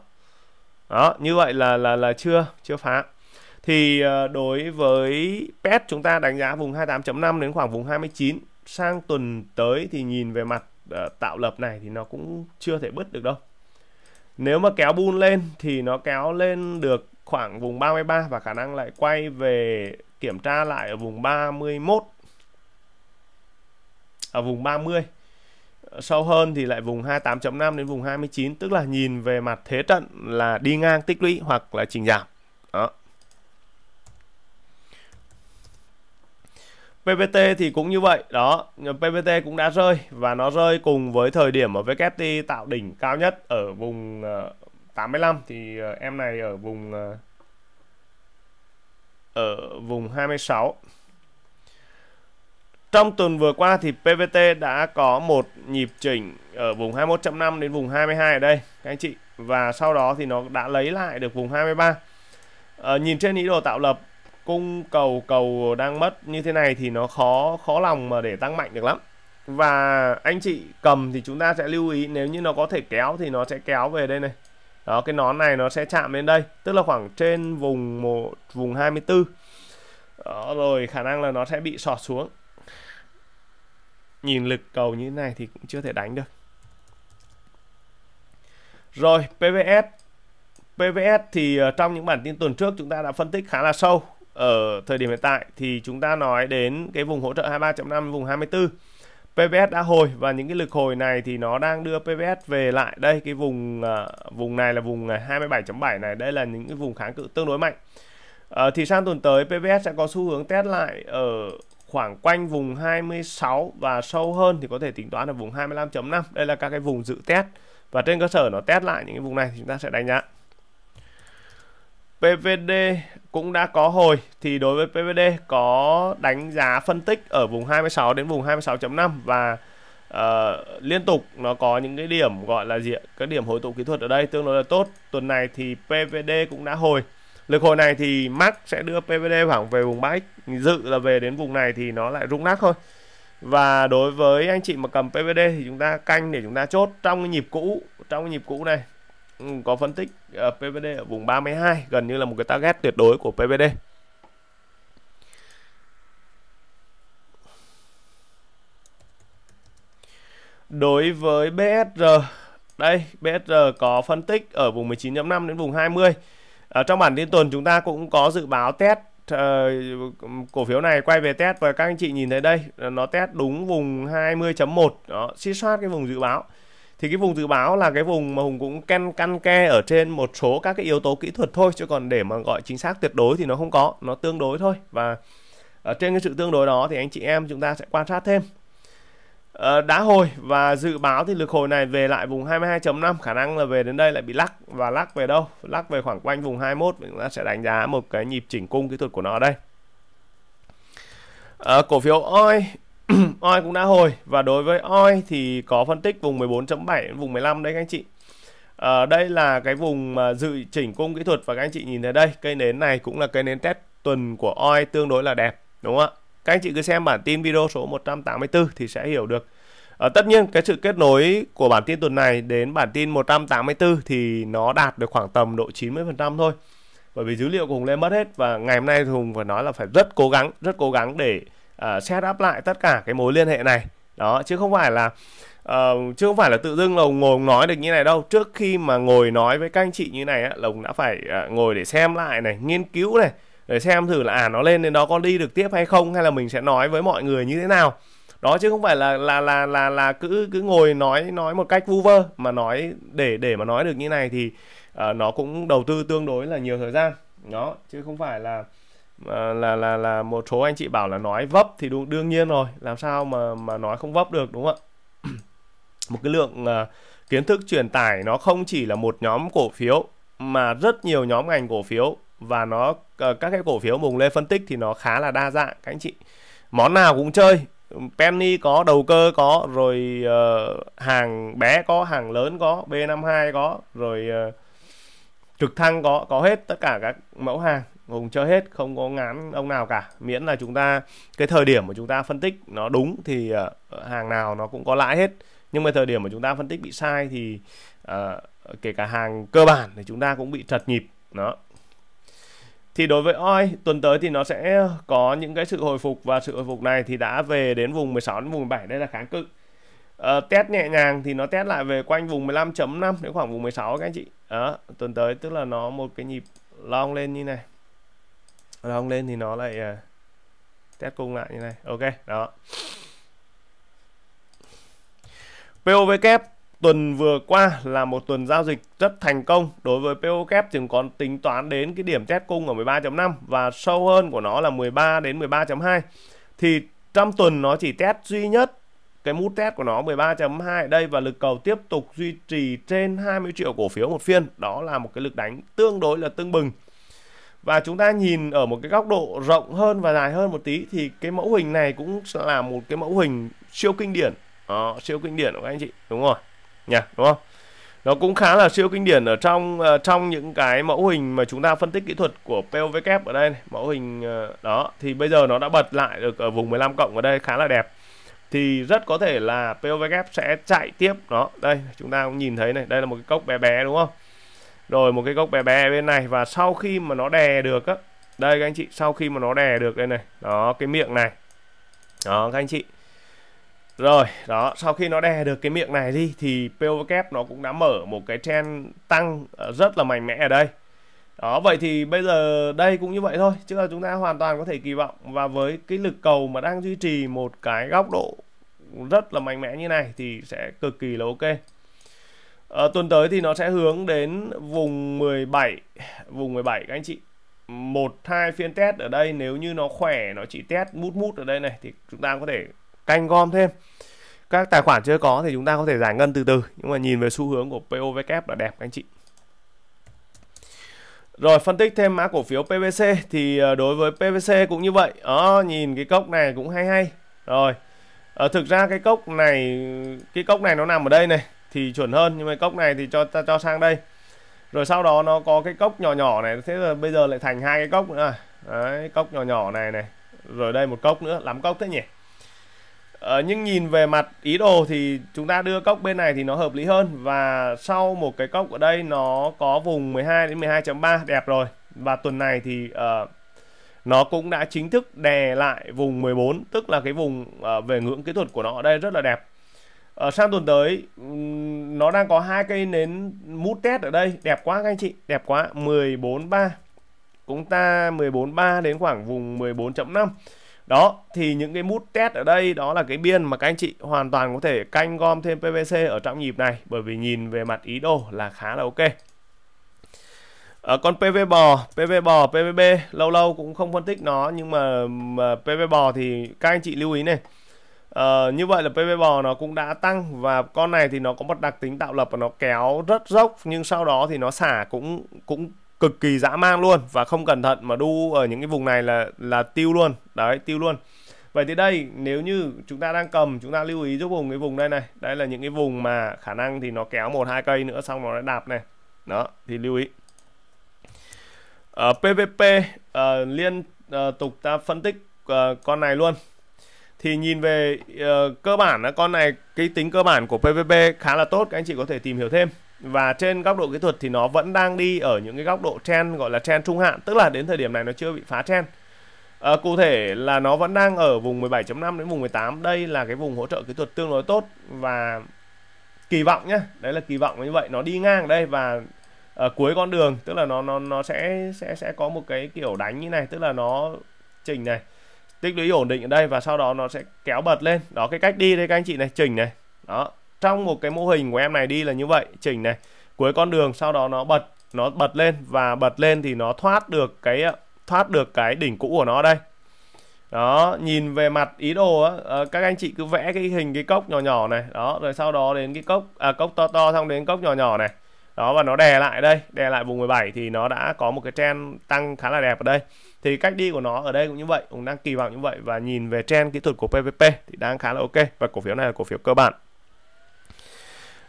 Speaker 1: đó như vậy là là là chưa chưa phá thì ờ, đối với PET chúng ta đánh giá vùng 28.5 đến khoảng vùng 29 sang tuần tới thì nhìn về mặt ờ, tạo lập này thì nó cũng chưa thể bứt được đâu nếu mà kéo bun lên thì nó kéo lên được khoảng vùng 33 và khả năng lại quay về kiểm tra lại ở vùng 31 ở à, vùng 30 sâu hơn thì lại vùng 28.5 đến vùng 29 tức là nhìn về mặt thế trận là đi ngang tích lũy hoặc là chỉnh giảm PPT thì cũng như vậy đó PPT cũng đã rơi và nó rơi cùng với thời điểm mà WT tạo đỉnh cao nhất ở vùng 85 ờ, thì ờ, em này ở vùng ờ, ở vùng 26 trong tuần vừa qua thì PVT đã có một nhịp chỉnh ở vùng 21.5 đến vùng 22 ở đây các anh chị và sau đó thì nó đã lấy lại được vùng 23 à, nhìn trên ý đồ tạo lập cung cầu cầu đang mất như thế này thì nó khó khó lòng mà để tăng mạnh được lắm và anh chị cầm thì chúng ta sẽ lưu ý nếu như nó có thể kéo thì nó sẽ kéo về đây này đó cái nón này nó sẽ chạm lên đây tức là khoảng trên vùng một vùng 24 đó, rồi khả năng là nó sẽ bị sọt xuống nhìn lực cầu như thế này thì cũng chưa thể đánh được rồi PVS PVS thì ờ, trong những bản tin tuần trước chúng ta đã phân tích khá là sâu ở ờ, thời điểm hiện tại thì chúng ta nói đến cái vùng hỗ trợ 23.5 vùng 24 PVS đã hồi và những cái lực hồi này thì nó đang đưa PVS về lại đây cái vùng uh, vùng này là vùng 27.7 ờ, này đây là những cái vùng kháng cự tương đối mạnh uh, thì sang tuần tới PVS sẽ có xu hướng test lại ở khoảng quanh vùng 26 và sâu hơn thì có thể tính toán là vùng 25.5 đây là các cái vùng dự test và trên cơ sở nó test lại những cái vùng này thì chúng ta sẽ đánh giá PVD cũng đã có hồi thì đối với PVD có đánh giá phân tích ở vùng 26 đến vùng 26.5 và uh, liên tục nó có những cái điểm gọi là gì các điểm hồi tụ kỹ thuật ở đây tương đối là tốt tuần này thì PVD cũng đã hồi lực hồi này thì Max sẽ đưa PVD khoảng về vùng 3 dự là về đến vùng này thì nó lại rung lắc thôi và đối với anh chị mà cầm PVD thì chúng ta canh để chúng ta chốt trong cái nhịp cũ trong cái nhịp cũ này có phân tích ờ, PVD ở vùng 32 gần như là một cái target tuyệt đối của PVD đối với BSR đây BSR có phân tích ở vùng 19.5 đến vùng 20 ở ờ, trong bản tin tuần chúng ta cũng có dự báo test uh, cổ phiếu này quay về test và các anh chị nhìn thấy đây nó test đúng vùng 20.1 đó xích soát cái vùng dự báo thì cái vùng dự báo là cái vùng mà hùng cũng căn căn ke ở trên một số các cái yếu tố kỹ thuật thôi chứ còn để mà gọi chính xác tuyệt đối thì nó không có nó tương đối thôi và ở trên cái sự tương đối đó thì anh chị em chúng ta sẽ quan sát thêm ờ, đá hồi và dự báo thì lực hồi này về lại vùng 22.5 khả năng là về đến đây lại bị lắc và lắc về đâu lắc về khoảng quanh vùng 21 chúng ta sẽ đánh giá một cái nhịp chỉnh cung kỹ thuật của nó ở đây à, cổ phiếu oi Oi cũng đã hồi và đối với Oi thì có phân tích vùng 14.7 vùng 15 đấy các anh chị. À, đây là cái vùng mà dự chỉnh cung kỹ thuật và các anh chị nhìn thấy đây, cây nến này cũng là cây nến test tuần của Oi tương đối là đẹp đúng không ạ? Các anh chị cứ xem bản tin video số 184 thì sẽ hiểu được. À, tất nhiên cái sự kết nối của bản tin tuần này đến bản tin 184 thì nó đạt được khoảng tầm độ 90% thôi. Bởi vì dữ liệu của Hùng lên mất hết và ngày hôm nay Hùng phải nói là phải rất cố gắng, rất cố gắng để uh, set up lại tất cả cái mối liên hệ này đó chứ không phải là uh, chứ không phải là tự dưng lồng ngồi nói được như này đâu trước khi mà ngồi nói với các anh chị như này á, lồng đã phải uh, ngồi để xem lại này nghiên cứu này để xem thử là à nó lên đến đó có đi được tiếp hay không hay là mình sẽ nói với mọi người như thế nào đó chứ không phải là là là là là cứ cứ ngồi nói nói một cách vu vơ mà nói để để mà nói được như này thì uh, nó cũng đầu tư tương đối là nhiều thời gian đó chứ không phải là Ờ, là là là một số anh chị bảo là nói vấp thì đúng đương nhiên rồi làm sao mà mà nói không vấp được đúng không ạ một cái lượng à, kiến thức truyền tải nó không chỉ là một nhóm cổ phiếu mà rất nhiều nhóm ngành cổ phiếu và nó ờ, các cái cổ phiếu mùng lê phân tích thì nó khá là đa dạng các anh chị món nào cũng chơi penny có đầu cơ có rồi uh, hàng bé có hàng lớn có b 52 có rồi uh, trực thăng có có hết tất cả các mẫu hàng cùng chơi hết không có ngán ông nào cả miễn là chúng ta cái thời điểm mà chúng ta phân tích nó đúng thì ờ, hàng nào nó cũng có lãi hết nhưng mà thời điểm mà chúng ta phân tích bị sai thì uh, kể cả hàng cơ bản thì chúng ta cũng bị trật nhịp đó thì đối với oi tuần tới thì nó sẽ có những cái sự hồi phục và sự hồi phục này thì đã về đến vùng 16 đến vùng 17 đây là kháng cự uh, test nhẹ nhàng thì nó test lại về quanh vùng 15.5 đến khoảng vùng 16 các anh chị đó, tuần tới tức là nó một cái nhịp long lên như này nó không lên thì nó lại à, test cung lại như này ok đó POV kép tuần vừa qua là một tuần giao dịch rất thành công đối với PO kép chứng khoán tính toán đến cái điểm test cung ở 13.5 và sâu hơn của nó là 13 đến 13.2 thì trong tuần nó chỉ test duy nhất cái mút test của nó 13.2 đây và lực cầu tiếp tục duy trì trên 20 triệu cổ phiếu một phiên đó là một cái lực đánh tương đối là tương bừng và chúng ta nhìn ở một cái góc độ rộng hơn và dài hơn một tí thì cái mẫu hình này cũng là một cái mẫu hình siêu kinh điển đó, siêu kinh điển của các anh chị đúng rồi nhỉ yeah, đúng không nó cũng khá là siêu kinh điển ở trong ờ, trong những cái mẫu hình mà chúng ta phân tích kỹ thuật của POVK ở đây này, mẫu hình ờ, đó thì bây giờ nó đã bật lại được ở vùng 15 cộng ở đây khá là đẹp thì rất có thể là POVK sẽ chạy tiếp đó đây chúng ta cũng nhìn thấy này đây là một cái cốc bé bé đúng không rồi một cái gốc bé bé bên này và sau khi mà nó đè được á đây các anh chị sau khi mà nó đè được đây này đó cái miệng này đó các anh chị rồi đó sau khi nó đè được cái miệng này đi thì POVCAP e nó cũng đã mở một cái trend tăng ờ, rất là mạnh mẽ ở đây đó vậy thì bây giờ đây cũng như vậy thôi chứ là chúng ta hoàn toàn có thể kỳ vọng và với cái lực cầu mà đang duy trì một cái góc độ rất là mạnh mẽ như này thì sẽ cực kỳ là ok à, tuần tới thì nó sẽ hướng đến vùng 17 vùng 17 các anh chị một hai phiên test ở đây nếu như nó khỏe nó chỉ test mút mút ở đây này thì chúng ta có thể canh gom thêm các tài khoản chưa có thì chúng ta có thể giải ngân từ từ nhưng mà nhìn về xu hướng của POVK là đẹp các anh chị rồi phân tích thêm mã cổ phiếu PVC thì ờ, đối với PVC cũng như vậy đó ờ, nhìn cái cốc này cũng hay hay rồi à, thực ra cái cốc này cái cốc này nó nằm ở đây này thì chuẩn hơn nhưng mà cốc này thì cho ta cho sang đây rồi sau đó nó có cái cốc nhỏ nhỏ này thế là bây giờ lại thành hai cái cốc nữa đấy cốc nhỏ nhỏ này này rồi đây một cốc nữa lắm cốc thế nhỉ ờ, nhưng nhìn về mặt ý đồ thì chúng ta đưa cốc bên này thì nó hợp lý hơn và sau một cái cốc ở đây nó có vùng 12 đến 12.3 đẹp rồi và tuần này thì uh, nó cũng đã chính thức đè lại vùng 14 tức là cái vùng uh, về ngưỡng kỹ thuật của nó ở đây rất là đẹp ở ờ, sang tuần tới nó đang có hai cây nến mút test ở đây, đẹp quá các anh chị, đẹp quá, 143. Chúng ta 143 đến khoảng vùng 14.5. Đó, thì những cái mút test ở đây đó là cái biên mà các anh chị hoàn toàn có thể canh gom thêm PVC ở trong nhịp này bởi vì nhìn về mặt ý đồ là khá là ok. Ở ờ, con PV bò, PV bò, PVB lâu lâu cũng không phân tích nó nhưng mà, mà PV bò thì các anh chị lưu ý này Uh, như vậy là PP bò nó cũng đã tăng và con này thì nó có một đặc tính tạo lập và nó kéo rất dốc nhưng sau đó thì nó xả cũng cũng cực kỳ dã man luôn và không cẩn thận mà đu ở những cái vùng này là là tiêu luôn đấy tiêu luôn vậy thì đây nếu như chúng ta đang cầm chúng ta lưu ý giúp vùng cái vùng đây này đây là những cái vùng mà khả năng thì nó kéo một hai cây nữa xong nó lại đạp này đó thì lưu ý uh, ờ, PVP uh, ờ, liên uh, tục ta phân tích uh, con này luôn thì nhìn về uh, cơ bản là con này cái tính cơ bản của PVP khá là tốt các anh chị có thể tìm hiểu thêm và trên góc độ kỹ thuật thì nó vẫn đang đi ở những cái góc độ trend gọi là trend trung hạn tức là đến thời điểm này nó chưa bị phá trend À, cụ thể là nó vẫn đang ở vùng 17.5 đến vùng 18 đây là cái vùng hỗ trợ kỹ thuật tương đối tốt và kỳ vọng nhé đấy là kỳ vọng như vậy nó đi ngang ở đây và ở ờ, cuối con đường tức là nó nó nó sẽ sẽ sẽ có một cái kiểu đánh như này tức là nó chỉnh này tích lũy ổn định ở đây và sau đó nó sẽ kéo bật lên đó cái cách đi đây các anh chị này chỉnh này đó trong một cái mô hình của em này đi là như vậy chỉnh này cuối con đường sau đó nó bật nó bật lên và bật lên thì nó thoát được cái ờ, thoát được cái đỉnh cũ của nó đây đó nhìn về mặt ý đồ á, ờ, các anh chị cứ vẽ cái hình cái cốc nhỏ nhỏ này đó rồi sau đó đến cái cốc à, cốc to to xong đến cốc nhỏ nhỏ này đó và nó đè lại đây đè lại vùng 17 thì nó đã có một cái trend tăng khá là đẹp ở đây thì cách đi của nó ở đây cũng như vậy cũng đang kỳ vọng như vậy và nhìn về trend kỹ thuật của PVP thì đang khá là ok và cổ phiếu này là cổ phiếu cơ bản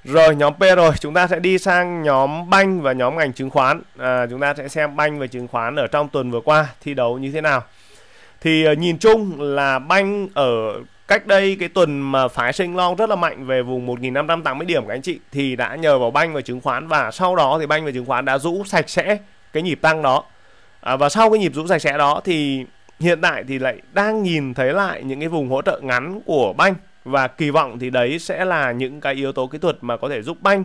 Speaker 1: rồi nhóm P rồi chúng ta sẽ đi sang nhóm banh và nhóm ngành chứng khoán à, chúng ta sẽ xem banh và chứng khoán ở trong tuần vừa qua thi đấu như thế nào thì ờ, nhìn chung là banh ở cách đây cái tuần mà phái sinh long rất là mạnh về vùng 1580 điểm các anh chị thì đã nhờ vào banh và chứng khoán và sau đó thì banh và chứng khoán đã rũ sạch sẽ cái nhịp tăng đó à, và sau cái nhịp rũ sạch sẽ đó thì hiện tại thì lại đang nhìn thấy lại những cái vùng hỗ trợ ngắn của banh và kỳ vọng thì đấy sẽ là những cái yếu tố kỹ thuật mà có thể giúp banh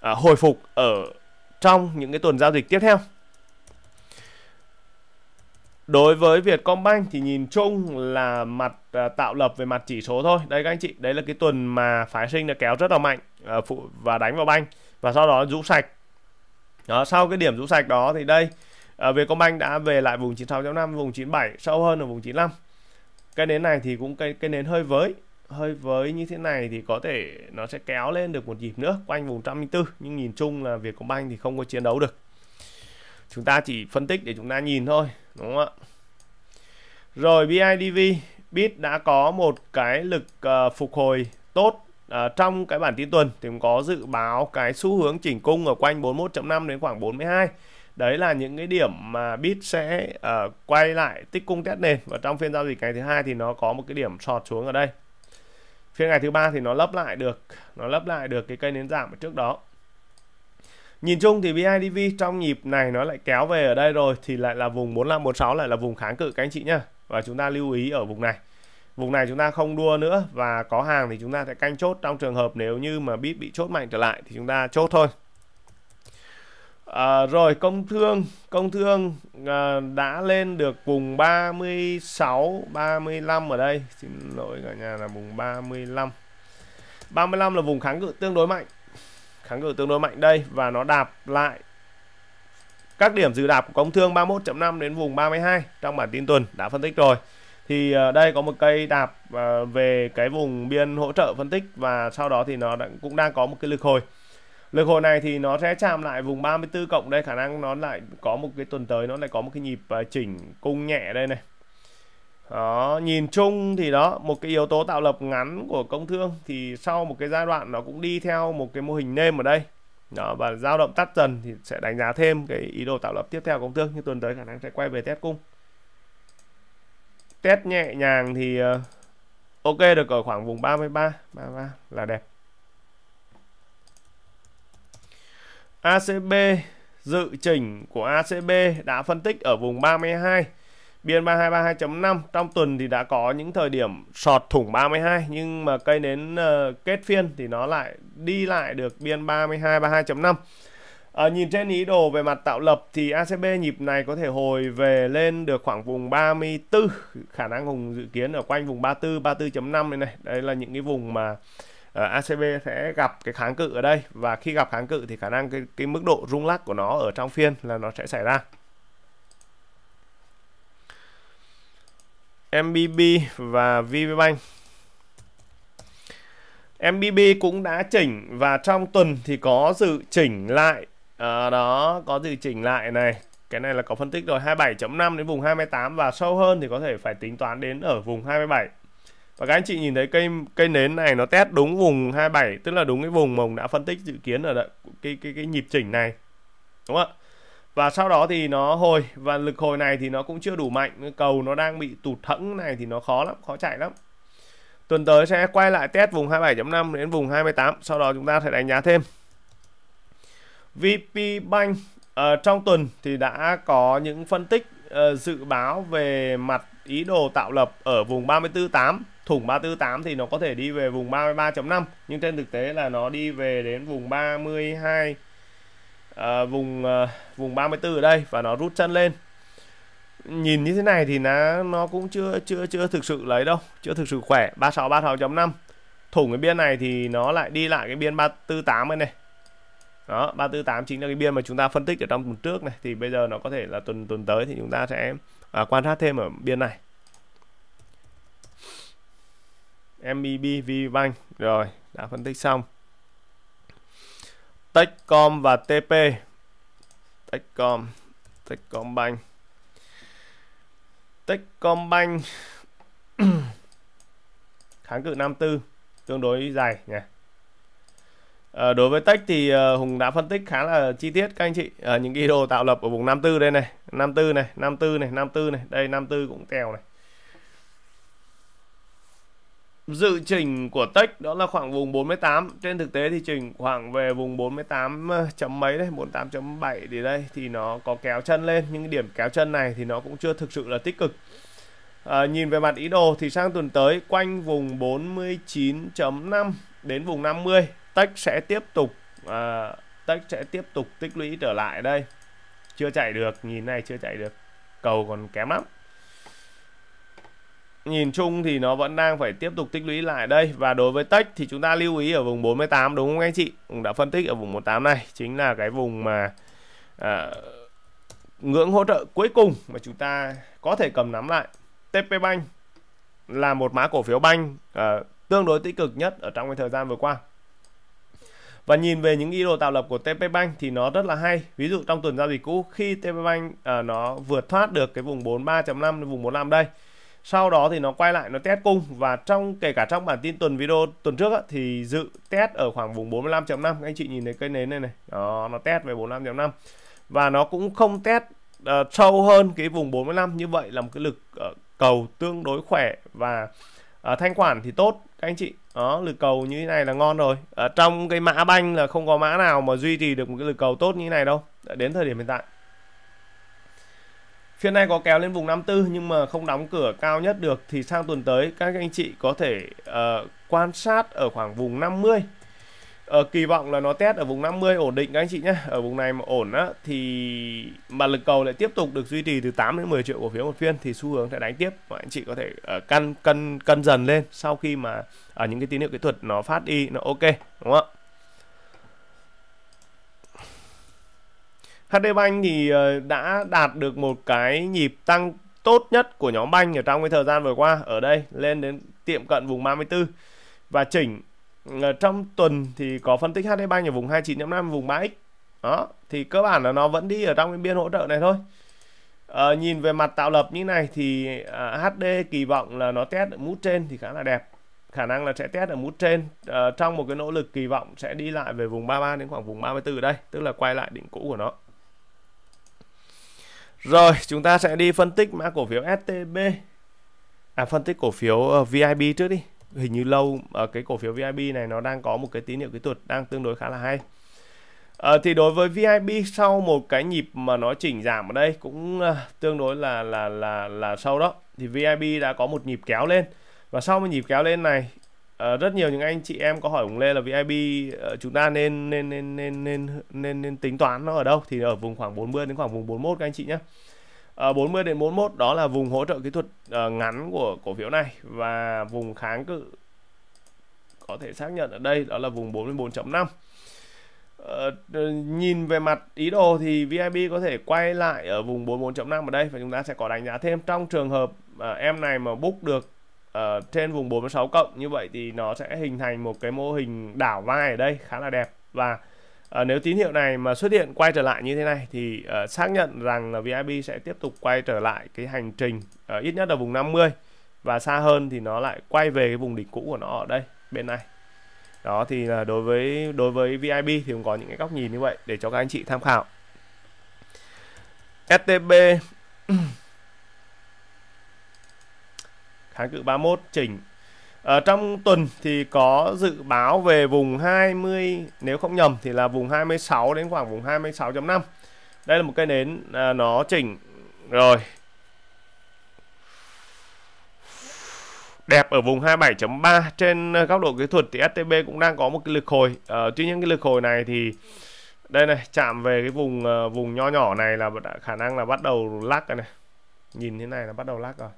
Speaker 1: à, hồi phục ở trong những cái tuần giao dịch tiếp theo Đối với Vietcombank thì nhìn chung là mặt à, tạo lập về mặt chỉ số thôi. Đây các anh chị, đấy là cái tuần mà phái sinh đã kéo rất là mạnh à, phụ và đánh vào banh và sau đó rũ sạch. Đó, sau cái điểm rũ sạch đó thì đây à, Vietcombank đã về lại vùng 96.5, vùng 97 sâu hơn ở vùng 95. Cái nến này thì cũng cái cái nến hơi với, hơi với như thế này thì có thể nó sẽ kéo lên được một nhịp nữa quanh vùng 104 nhưng nhìn chung là Vietcombank thì không có chiến đấu được chúng ta chỉ phân tích để chúng ta nhìn thôi đúng không ạ rồi BIDV BIT đã có một cái lực ờ, phục hồi tốt uh, trong cái bản tin tuần thì cũng có dự báo cái xu hướng chỉnh cung ở quanh 41.5 đến khoảng 42 đấy là những cái điểm mà BIT sẽ uh, quay lại tích cung test nền và trong phiên giao dịch ngày thứ hai thì nó có một cái điểm sọt xuống ở đây phiên ngày thứ ba thì nó lấp lại được nó lấp lại được cái cây nến giảm ở trước đó Nhìn chung thì BIDV trong nhịp này nó lại kéo về ở đây rồi thì lại là vùng 4546 lại là vùng kháng cự các anh chị nhá. Và chúng ta lưu ý ở vùng này. Vùng này chúng ta không đua nữa và có hàng thì chúng ta sẽ canh chốt trong trường hợp nếu như mà bit bị chốt mạnh trở lại thì chúng ta chốt thôi. À, rồi công thương công thương à, đã lên được vùng 36 35 ở đây xin lỗi cả nhà là vùng 35 35 là vùng kháng cự tương đối mạnh kháng cự tương đối mạnh đây và nó đạp lại các điểm dự đạp của công thương 31.5 đến vùng 32 trong bản tin tuần đã phân tích rồi thì ờ, đây có một cây đạp ờ, về cái vùng biên hỗ trợ phân tích và sau đó thì nó cũng đang có một cái lực hồi lực hồi này thì nó sẽ chạm lại vùng 34 cộng đây khả năng nó lại có một cái tuần tới nó lại có một cái nhịp ờ, chỉnh cung nhẹ đây này đó nhìn chung thì đó một cái yếu tố tạo lập ngắn của công thương thì sau một cái giai đoạn nó cũng đi theo một cái mô hình nêm ở đây đó, và dao động tắt dần thì sẽ đánh giá thêm cái ý đồ tạo lập tiếp theo của công thương như tuần tới khả năng sẽ quay về test cung test nhẹ nhàng thì ờ, ok được ở khoảng vùng 33 33 là đẹp ACB dự chỉnh của ACB đã phân tích ở vùng 32 biên 3232 5 trong tuần thì đã có những thời điểm sọt thủng 32 nhưng mà cây nến ờ, kết phiên thì nó lại đi lại được bn 32 5 À, nhìn trên ý đồ về mặt tạo lập thì ACB nhịp này có thể hồi về lên được khoảng vùng 34 khả năng Hùng dự kiến ở quanh vùng 34 34.5 này này đây là những cái vùng mà uh, ờ, ACB sẽ gặp cái kháng cự ở đây và khi gặp kháng cự thì khả năng cái, cái mức độ rung lắc của nó ở trong phiên là nó sẽ xảy ra MBB và VPBank MBB cũng đã chỉnh và trong tuần thì có dự chỉnh lại à, đó có dự chỉnh lại này cái này là có phân tích rồi 27.5 đến vùng 28 và sâu hơn thì có thể phải tính toán đến ở vùng 27 và các anh chị nhìn thấy cây cây nến này nó test đúng vùng 27 tức là đúng cái vùng mồng đã phân tích dự kiến ở đợi, cái cái cái nhịp chỉnh này đúng không ạ và sau đó thì nó hồi và lực hồi này thì nó cũng chưa đủ mạnh cầu nó đang bị tụt thẫn này thì nó khó lắm khó chạy lắm tuần tới sẽ quay lại test vùng 27.5 đến vùng 28 sau đó chúng ta sẽ đánh giá thêm VP Bank uh, trong tuần thì đã có những phân tích uh, dự báo về mặt ý đồ tạo lập ở vùng 34.8 thủng 348 thì nó có thể đi về vùng 33.5 nhưng trên thực tế là nó đi về đến vùng 32 à, vùng à, vùng 34 ở đây và nó rút chân lên nhìn như thế này thì nó nó cũng chưa chưa chưa thực sự lấy đâu chưa thực sự khỏe 36 36.5 thủng cái biên này thì nó lại đi lại cái biên 348 này đó 348 chính là cái biên mà chúng ta phân tích ở trong tuần trước này thì bây giờ nó có thể là tuần tuần tới thì chúng ta sẽ à, quan sát thêm ở biên này MEB VBank rồi đã phân tích xong Techcom và TP Techcom Techcombank Techcombank kháng cự 54 tương đối dài nhỉ à, đối với tech thì uh, Hùng đã phân tích khá là chi tiết các anh chị ở ờ, à, những cái đồ tạo lập ở vùng 54 đây này 54 này 54 này 54 này đây 54 cũng tèo này dự chỉnh của tech đó là khoảng vùng 48 trên thực tế thì chỉnh khoảng về vùng 48 ờ, chấm mấy đấy 48.7 thì đây thì nó có kéo chân lên nhưng điểm kéo chân này thì nó cũng chưa thực sự là tích cực à, nhìn về mặt ý đồ thì sang tuần tới quanh vùng 49.5 đến vùng 50 tech sẽ tiếp tục à, tech sẽ tiếp tục tích lũy trở lại đây chưa chạy được nhìn này chưa chạy được cầu còn kém lắm nhìn chung thì nó vẫn đang phải tiếp tục tích lũy lại đây và đối với tech thì chúng ta lưu ý ở vùng 48 đúng không anh chị cũng đã phân tích ở vùng 48 này chính là cái vùng mà à, ngưỡng hỗ trợ cuối cùng mà chúng ta có thể cầm nắm lại TP Bank là một mã cổ phiếu banh à, tương đối tích cực nhất ở trong cái thời gian vừa qua và nhìn về những ý đồ tạo lập của tp TPBank thì nó rất là hay. Ví dụ trong tuần giao dịch cũ khi TPBank uh, à, nó vượt thoát được cái vùng 43.5 đến vùng 45 đây sau đó thì nó quay lại nó test cung và trong kể cả trong bản tin tuần video tuần trước á, thì dự test ở khoảng vùng 45.5 các anh chị nhìn thấy cây nến này này đó, nó test về 45.5 và nó cũng không test uh, sâu hơn cái vùng 45 như vậy là một cái lực uh, cầu tương đối khỏe và uh, thanh khoản thì tốt các anh chị đó lực cầu như thế này là ngon rồi ở trong cái mã banh là không có mã nào mà duy trì được một cái lực cầu tốt như thế này đâu đến thời điểm hiện tại Phiên nay có kéo lên vùng 54 nhưng mà không đóng cửa cao nhất được thì sang tuần tới các anh chị có thể uh, quan sát ở khoảng vùng 50. Ở uh, kỳ vọng là nó test ở vùng 50 ổn định các anh chị nhé. Ở vùng này mà ổn á thì mà lực cầu lại tiếp tục được duy trì từ 8 đến 10 triệu cổ phiếu một phiên thì xu hướng sẽ đánh tiếp và anh chị có thể uh, cân cân cân dần lên sau khi mà ở uh, những cái tín hiệu kỹ thuật nó phát đi nó ok đúng không ạ? HD Bank thì ờ, đã đạt được một cái nhịp tăng tốt nhất của nhóm banh ở trong cái thời gian vừa qua ở đây lên đến tiệm cận vùng 34 và chỉnh ờ, trong tuần thì có phân tích HD Bank ở vùng 29.5 vùng 3x đó thì cơ bản là nó vẫn đi ở trong cái biên hỗ trợ này thôi à, nhìn về mặt tạo lập như này thì à, HD kỳ vọng là nó test ở mút trên thì khá là đẹp khả năng là sẽ test ở mút trên à, trong một cái nỗ lực kỳ vọng sẽ đi lại về vùng 33 đến khoảng vùng 34 ở đây tức là quay lại đỉnh cũ của nó rồi, chúng ta sẽ đi phân tích mã cổ phiếu STB. À phân tích cổ phiếu ờ, VIB trước đi. Hình như lâu ở ờ, cái cổ phiếu VIB này nó đang có một cái tín hiệu kỹ thuật đang tương đối khá là hay. À, thì đối với VIB sau một cái nhịp mà nó chỉnh giảm ở đây cũng tương đối là là là là sâu đó thì VIB đã có một nhịp kéo lên và sau một nhịp kéo lên này Ờ, rất nhiều những anh chị em có hỏi ông Lê là VIP uh, ờ, chúng ta nên nên nên nên nên nên nên tính toán nó ở đâu thì ở vùng khoảng 40 đến khoảng vùng 41 các anh chị nhé. Uh, 40 đến 41 đó là vùng hỗ trợ kỹ thuật uh, ngắn của cổ phiếu này và vùng kháng cự có thể xác nhận ở đây đó là vùng 44.5 Ờ, nhìn về mặt ý đồ thì VIP có thể quay lại ở vùng 44.5 ở đây và chúng ta sẽ có đánh giá thêm trong trường hợp à, em này mà book được Ờ, trên vùng 46 cộng như vậy thì nó sẽ hình thành một cái mô hình đảo vai ở đây khá là đẹp và À, nếu tín hiệu này mà xuất hiện quay trở lại như thế này thì uh, xác nhận rằng là VIP sẽ tiếp tục quay trở lại cái hành trình uh, ít nhất là vùng 50 và xa hơn thì nó lại quay về cái vùng đỉnh cũ của nó ở đây bên này đó thì là đối với đối với VIP thì cũng có những cái góc nhìn như vậy để cho các anh chị tham khảo STB kháng cự 31 chỉnh ở trong tuần thì có dự báo về vùng 20 nếu không nhầm thì là vùng 26 đến khoảng vùng 26.5 đây là một cây nến à, nó chỉnh rồi đẹp ở vùng 27.3 trên à, góc độ kỹ thuật thì STB cũng đang có một cái lực hồi à, tuy nhiên cái lực hồi này thì đây này chạm về cái vùng à, vùng nho nhỏ này là khả năng là bắt đầu lắc rồi này nhìn thế này là bắt đầu lắc rồi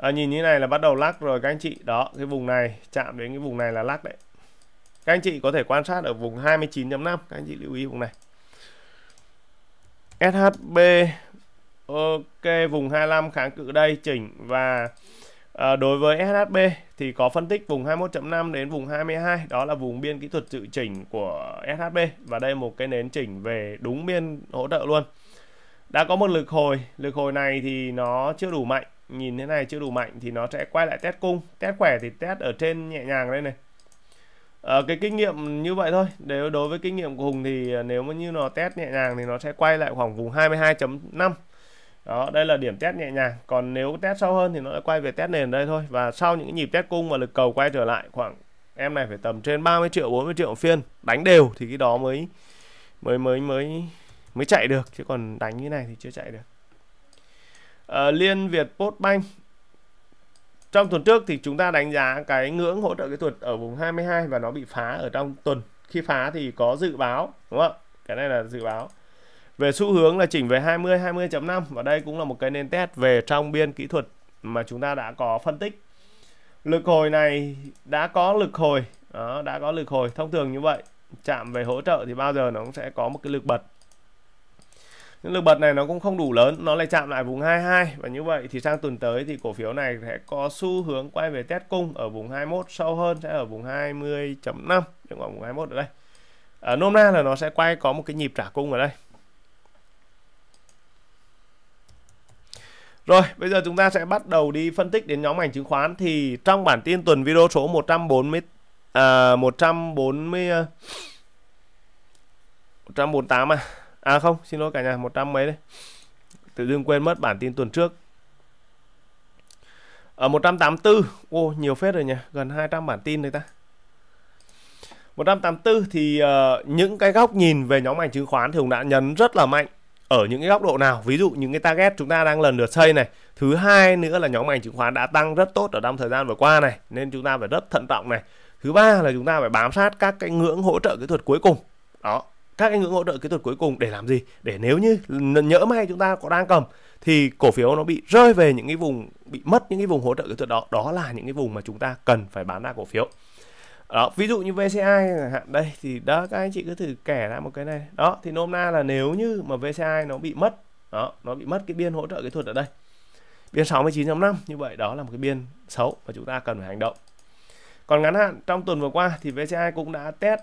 Speaker 1: à, nhìn như này là bắt đầu lắc rồi các anh chị đó cái vùng này chạm đến cái vùng này là lắc đấy các anh chị có thể quan sát ở vùng 29.5 các anh chị lưu ý vùng này SHB ok vùng 25 kháng cự đây chỉnh và à, đối với SHB thì có phân tích vùng 21.5 đến vùng 22 đó là vùng biên kỹ thuật dự chỉnh của SHB và đây một cái nến chỉnh về đúng biên hỗ trợ luôn đã có một lực hồi lực hồi này thì nó chưa đủ mạnh nhìn thế này chưa đủ mạnh thì nó sẽ quay lại test cung test khỏe thì test ở trên nhẹ nhàng đây này à, cái kinh nghiệm như vậy thôi nếu đối với kinh nghiệm của Hùng thì à, nếu mà như nó test nhẹ nhàng thì nó sẽ quay lại khoảng vùng 22.5 đó đây là điểm test nhẹ nhàng còn nếu test sâu hơn thì nó lại quay về test nền đây thôi và sau những nhịp test cung và lực cầu quay trở lại khoảng em này phải tầm trên 30 triệu 40 triệu phiên đánh đều thì cái đó mới mới mới mới mới chạy được chứ còn đánh như này thì chưa chạy được Ờ, Liên Việt Postbank trong tuần trước thì chúng ta đánh giá cái ngưỡng hỗ trợ kỹ thuật ở vùng 22 và nó bị phá ở trong tuần khi phá thì có dự báo đúng không cái này là dự báo về xu hướng là chỉnh về 20 20.5 và đây cũng là một cái nền test về trong biên kỹ thuật mà chúng ta đã có phân tích lực hồi này đã có lực hồi đó, đã có lực hồi thông thường như vậy chạm về hỗ trợ thì bao giờ nó cũng sẽ có một cái lực bật những lực bật này nó cũng không đủ lớn nó lại chạm lại vùng 22 và như vậy thì sang tuần tới thì cổ phiếu này sẽ có xu hướng quay về test cung ở vùng 21 sâu hơn sẽ ở vùng 20.5 đến khoảng vùng 21 ở đây ở nôm na là nó sẽ quay có một cái nhịp trả cung ở đây Rồi, bây giờ chúng ta sẽ bắt đầu đi phân tích đến nhóm ngành chứng khoán thì trong bản tin tuần video số 140 à 140 148 à à không xin lỗi cả nhà 100 mấy đấy tự dưng quên mất bản tin tuần trước ở 184 ô oh, nhiều phết rồi nhỉ gần 200 bản tin đấy ta 184 thì uh, những cái góc nhìn về nhóm ngành chứng khoán thì cũng đã nhấn rất là mạnh ở những cái góc độ nào ví dụ những cái target chúng ta đang lần lượt xây này thứ hai nữa là nhóm ngành chứng khoán đã tăng rất tốt ở trong thời gian vừa qua này nên chúng ta phải rất thận trọng này thứ ba là chúng ta phải bám sát các cái ngưỡng hỗ trợ kỹ thuật cuối cùng đó các anh ngưỡng hỗ trợ kỹ thuật cuối cùng để làm gì để nếu như nhỡ may chúng ta có đang cầm thì cổ phiếu nó bị rơi về những cái vùng bị mất những cái vùng hỗ trợ kỹ thuật đó đó là những cái vùng mà chúng ta cần phải bán ra cổ phiếu đó ví dụ như VCI hạn đây thì đó các anh chị cứ thử kẻ ra một cái này đó thì nôm na là nếu như mà VCI nó bị mất đó nó bị mất cái biên hỗ trợ kỹ thuật ở đây biên 69.5 như vậy đó là một cái biên xấu mà chúng ta cần phải hành động còn ngắn hạn trong tuần vừa qua thì VCI cũng đã test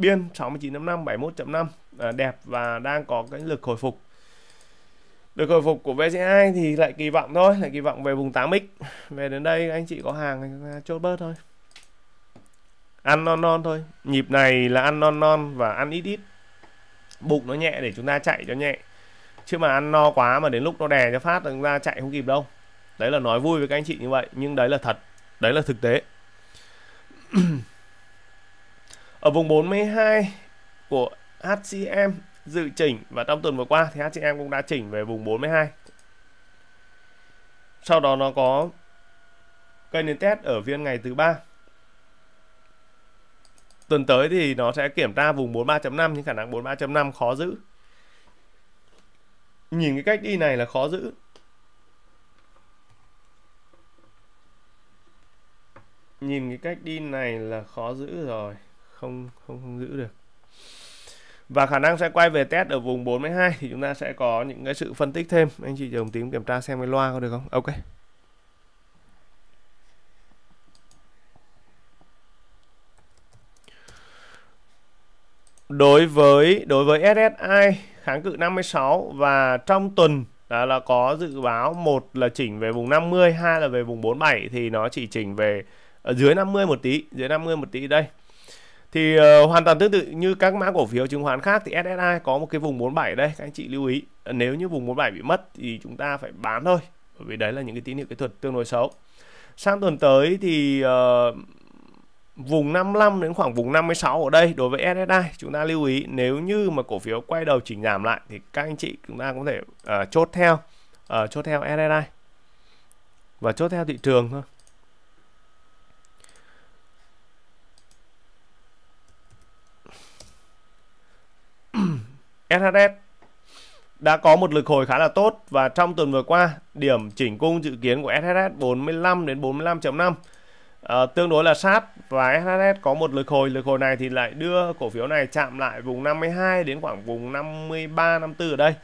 Speaker 1: biên 69.5 71.5 à, đẹp và đang có cái lực hồi phục được hồi phục của VC2 thì lại kỳ vọng thôi lại kỳ vọng về vùng 8x về đến đây anh chị có hàng chốt bớt thôi ăn non non thôi nhịp này là ăn non non và ăn ít ít bụng nó nhẹ để chúng ta chạy cho nhẹ chứ mà ăn no quá mà đến lúc nó đè cho phát chúng ta chạy không kịp đâu đấy là nói vui với các anh chị như vậy nhưng đấy là thật đấy là thực tế Ở vùng 42 của HCM dự chỉnh và trong tuần vừa qua thì HCM cũng đã chỉnh về vùng 42. Sau đó nó có cây nến test ở phiên ngày thứ ba. Tuần tới thì nó sẽ kiểm tra vùng 43.5 nhưng khả năng 43.5 khó giữ. Nhìn cái cách đi này là khó giữ. Nhìn cái cách đi này là khó giữ rồi không không không giữ được và khả năng sẽ quay về test ở vùng 42 thì chúng ta sẽ có những cái sự phân tích thêm anh chị đồng tím kiểm tra xem cái loa có được không ok đối với đối với SSI kháng cự 56 và trong tuần đó là có dự báo một là chỉnh về vùng 50 hai là về vùng 47 thì nó chỉ chỉnh về ở dưới 50 một tí dưới 50 một tí đây thì uh, hoàn toàn tương tự như các mã cổ phiếu chứng khoán khác thì SSI có một cái vùng 47 đây các anh chị lưu ý nếu như vùng 47 bị mất thì chúng ta phải bán thôi bởi vì đấy là những cái tín hiệu kỹ thuật tương đối xấu sang tuần tới thì uh, vùng 55 đến khoảng vùng 56 ở đây đối với SSI chúng ta lưu ý nếu như mà cổ phiếu quay đầu chỉnh giảm lại thì các anh chị chúng ta có thể uh, chốt theo uh, chốt theo SSI và chốt theo thị trường thôi SHS đã có một lực hồi khá là tốt và trong tuần vừa qua điểm chỉnh cung dự kiến của SHS 45 đến 45.5 à, ờ, tương đối là sát và SHS có một lực hồi lực hồi này thì lại đưa cổ phiếu này chạm lại vùng 52 đến khoảng vùng 53 54 ở đây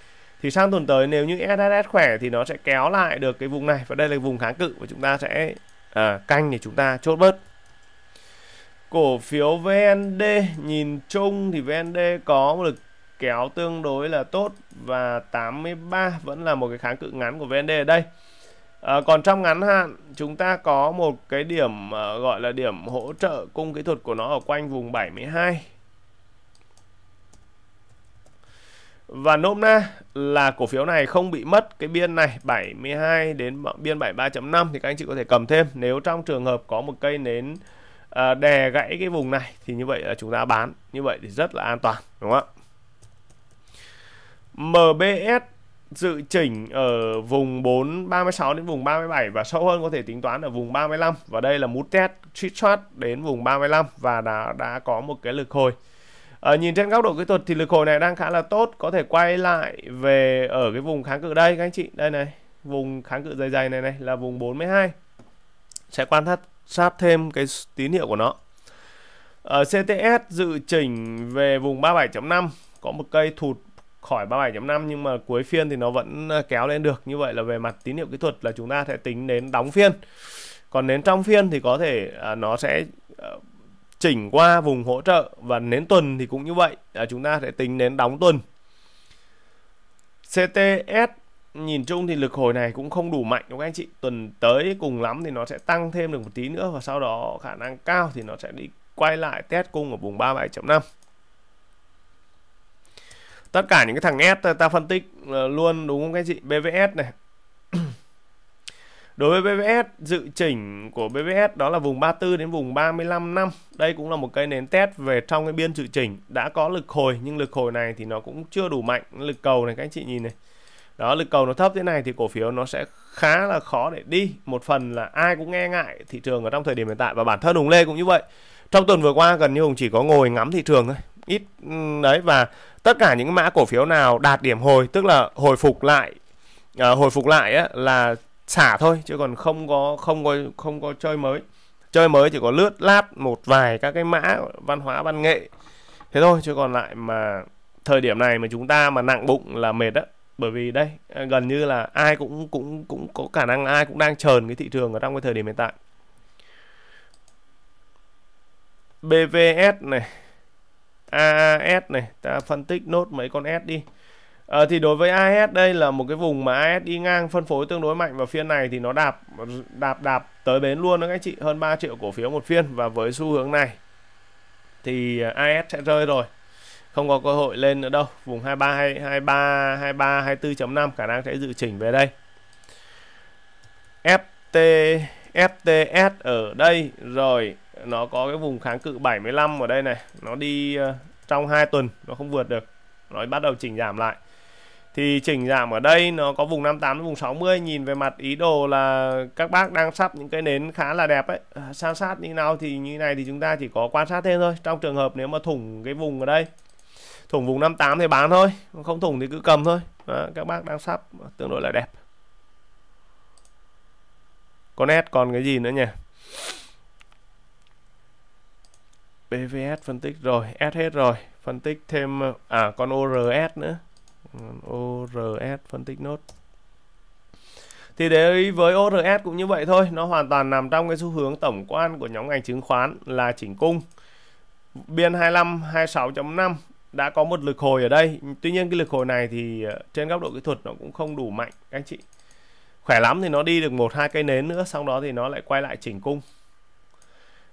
Speaker 1: thì sang tuần tới nếu như SHS khỏe thì nó sẽ kéo lại được cái vùng này và đây là vùng kháng cự và chúng ta sẽ à, canh để chúng ta chốt bớt cổ phiếu VND nhìn chung thì VND có một lực kéo tương đối là tốt và 83 vẫn là một cái kháng cự ngắn của VND ở đây. À, còn trong ngắn hạn chúng ta có một cái điểm uh, gọi là điểm hỗ trợ cung kỹ thuật của nó ở quanh vùng 72 Và nôm na là cổ phiếu này không bị mất cái biên này 72 đến biên 73.5 thì các anh chị có thể cầm thêm. Nếu trong trường hợp có một cây nến ờ, đè gãy cái vùng này thì như vậy là chúng ta bán. Như vậy thì rất là an toàn đúng không ạ? MBS dự chỉnh ở vùng 4 36 đến vùng 37 và sâu hơn có thể tính toán ở vùng 35 và đây là mút test chit chart đến vùng 35 và đã đã có một cái lực hồi. À, nhìn trên góc độ kỹ thuật thì lực hồi này đang khá là tốt, có thể quay lại về ở cái vùng kháng cự đây các anh chị. Đây này, vùng kháng cự dày dày này này là vùng 42. Sẽ quan sát sát thêm cái tín hiệu của nó. Ở ờ, CTS dự chỉnh về vùng 37.5 có một cây thụt khỏi 37.5 nhưng mà cuối phiên thì nó vẫn ờ, kéo lên được như vậy là về mặt tín hiệu kỹ thuật là chúng ta sẽ tính đến đóng phiên còn nến trong phiên thì có thể à, nó sẽ à, chỉnh qua vùng hỗ trợ và nến tuần thì cũng như vậy à, chúng ta sẽ tính đến đóng tuần CTS nhìn chung thì lực hồi này cũng không đủ mạnh đúng không anh chị tuần tới cùng lắm thì nó sẽ tăng thêm được một tí nữa và sau đó khả năng cao thì nó sẽ đi quay lại test cung ở vùng 37.5 tất cả những cái thằng S ta, ta phân tích ờ, luôn đúng không các chị BVS này đối với BVS dự chỉnh của BVS đó là vùng 34 đến vùng 35 năm đây cũng là một cây nến test về trong cái biên dự chỉnh đã có lực hồi nhưng lực hồi này thì nó cũng chưa đủ mạnh lực cầu này các anh chị nhìn này đó lực cầu nó thấp thế này thì cổ phiếu nó sẽ khá là khó để đi một phần là ai cũng nghe ngại thị trường ở trong thời điểm hiện tại và bản thân hùng lê cũng như vậy trong tuần vừa qua gần như hùng chỉ có ngồi ngắm thị trường thôi ít đấy và tất cả những mã cổ phiếu nào đạt điểm hồi tức là hồi phục lại uh, hồi phục lại á, là xả thôi chứ còn không có không có không có chơi mới chơi mới chỉ có lướt lát một vài các cái mã văn hóa văn nghệ thế thôi chứ còn lại mà thời điểm này mà chúng ta mà nặng bụng là mệt đó bởi vì đây ờ, gần như là ai cũng cũng cũng có khả năng ai cũng đang chờn cái thị trường ở trong cái thời điểm hiện tại BVS này AAS này ta phân tích nốt mấy con S đi à, thì đối với AS đây là một cái vùng mà AS đi ngang phân phối tương đối mạnh và phiên này thì nó đạp đạp đạp tới bến luôn đó các chị hơn 3 triệu cổ phiếu một phiên và với xu hướng này thì AS sẽ rơi rồi không có cơ hội lên nữa đâu vùng 23 23 23 24.5 khả năng sẽ dự chỉnh về đây FT FTS ở đây rồi nó có cái vùng kháng cự 75 ở đây này nó đi ờ, trong 2 tuần nó không vượt được nó bắt đầu chỉnh giảm lại thì chỉnh giảm ở đây nó có vùng 58 vùng 60 nhìn về mặt ý đồ là các bác đang sắp những cái nến khá là đẹp ấy ờ, san sát như nào thì như này thì chúng ta chỉ có quan sát thêm thôi trong trường hợp nếu mà thủng cái vùng ở đây thủng vùng 58 thì bán thôi không thủng thì cứ cầm thôi Đó, các bác đang sắp tương đối là đẹp con nét còn cái gì nữa nhỉ BVS phân tích rồi S hết rồi phân tích thêm à con ORS nữa ORS phân tích nốt thì đấy với ORS cũng như vậy thôi nó hoàn toàn nằm trong cái xu hướng tổng quan của nhóm ngành chứng khoán là chỉnh cung biên 25 26.5 đã có một lực hồi ở đây tuy nhiên cái lực hồi này thì ờ, trên góc độ kỹ thuật nó cũng không đủ mạnh các anh chị khỏe lắm thì nó đi được một hai cây nến nữa xong đó thì nó lại quay lại chỉnh cung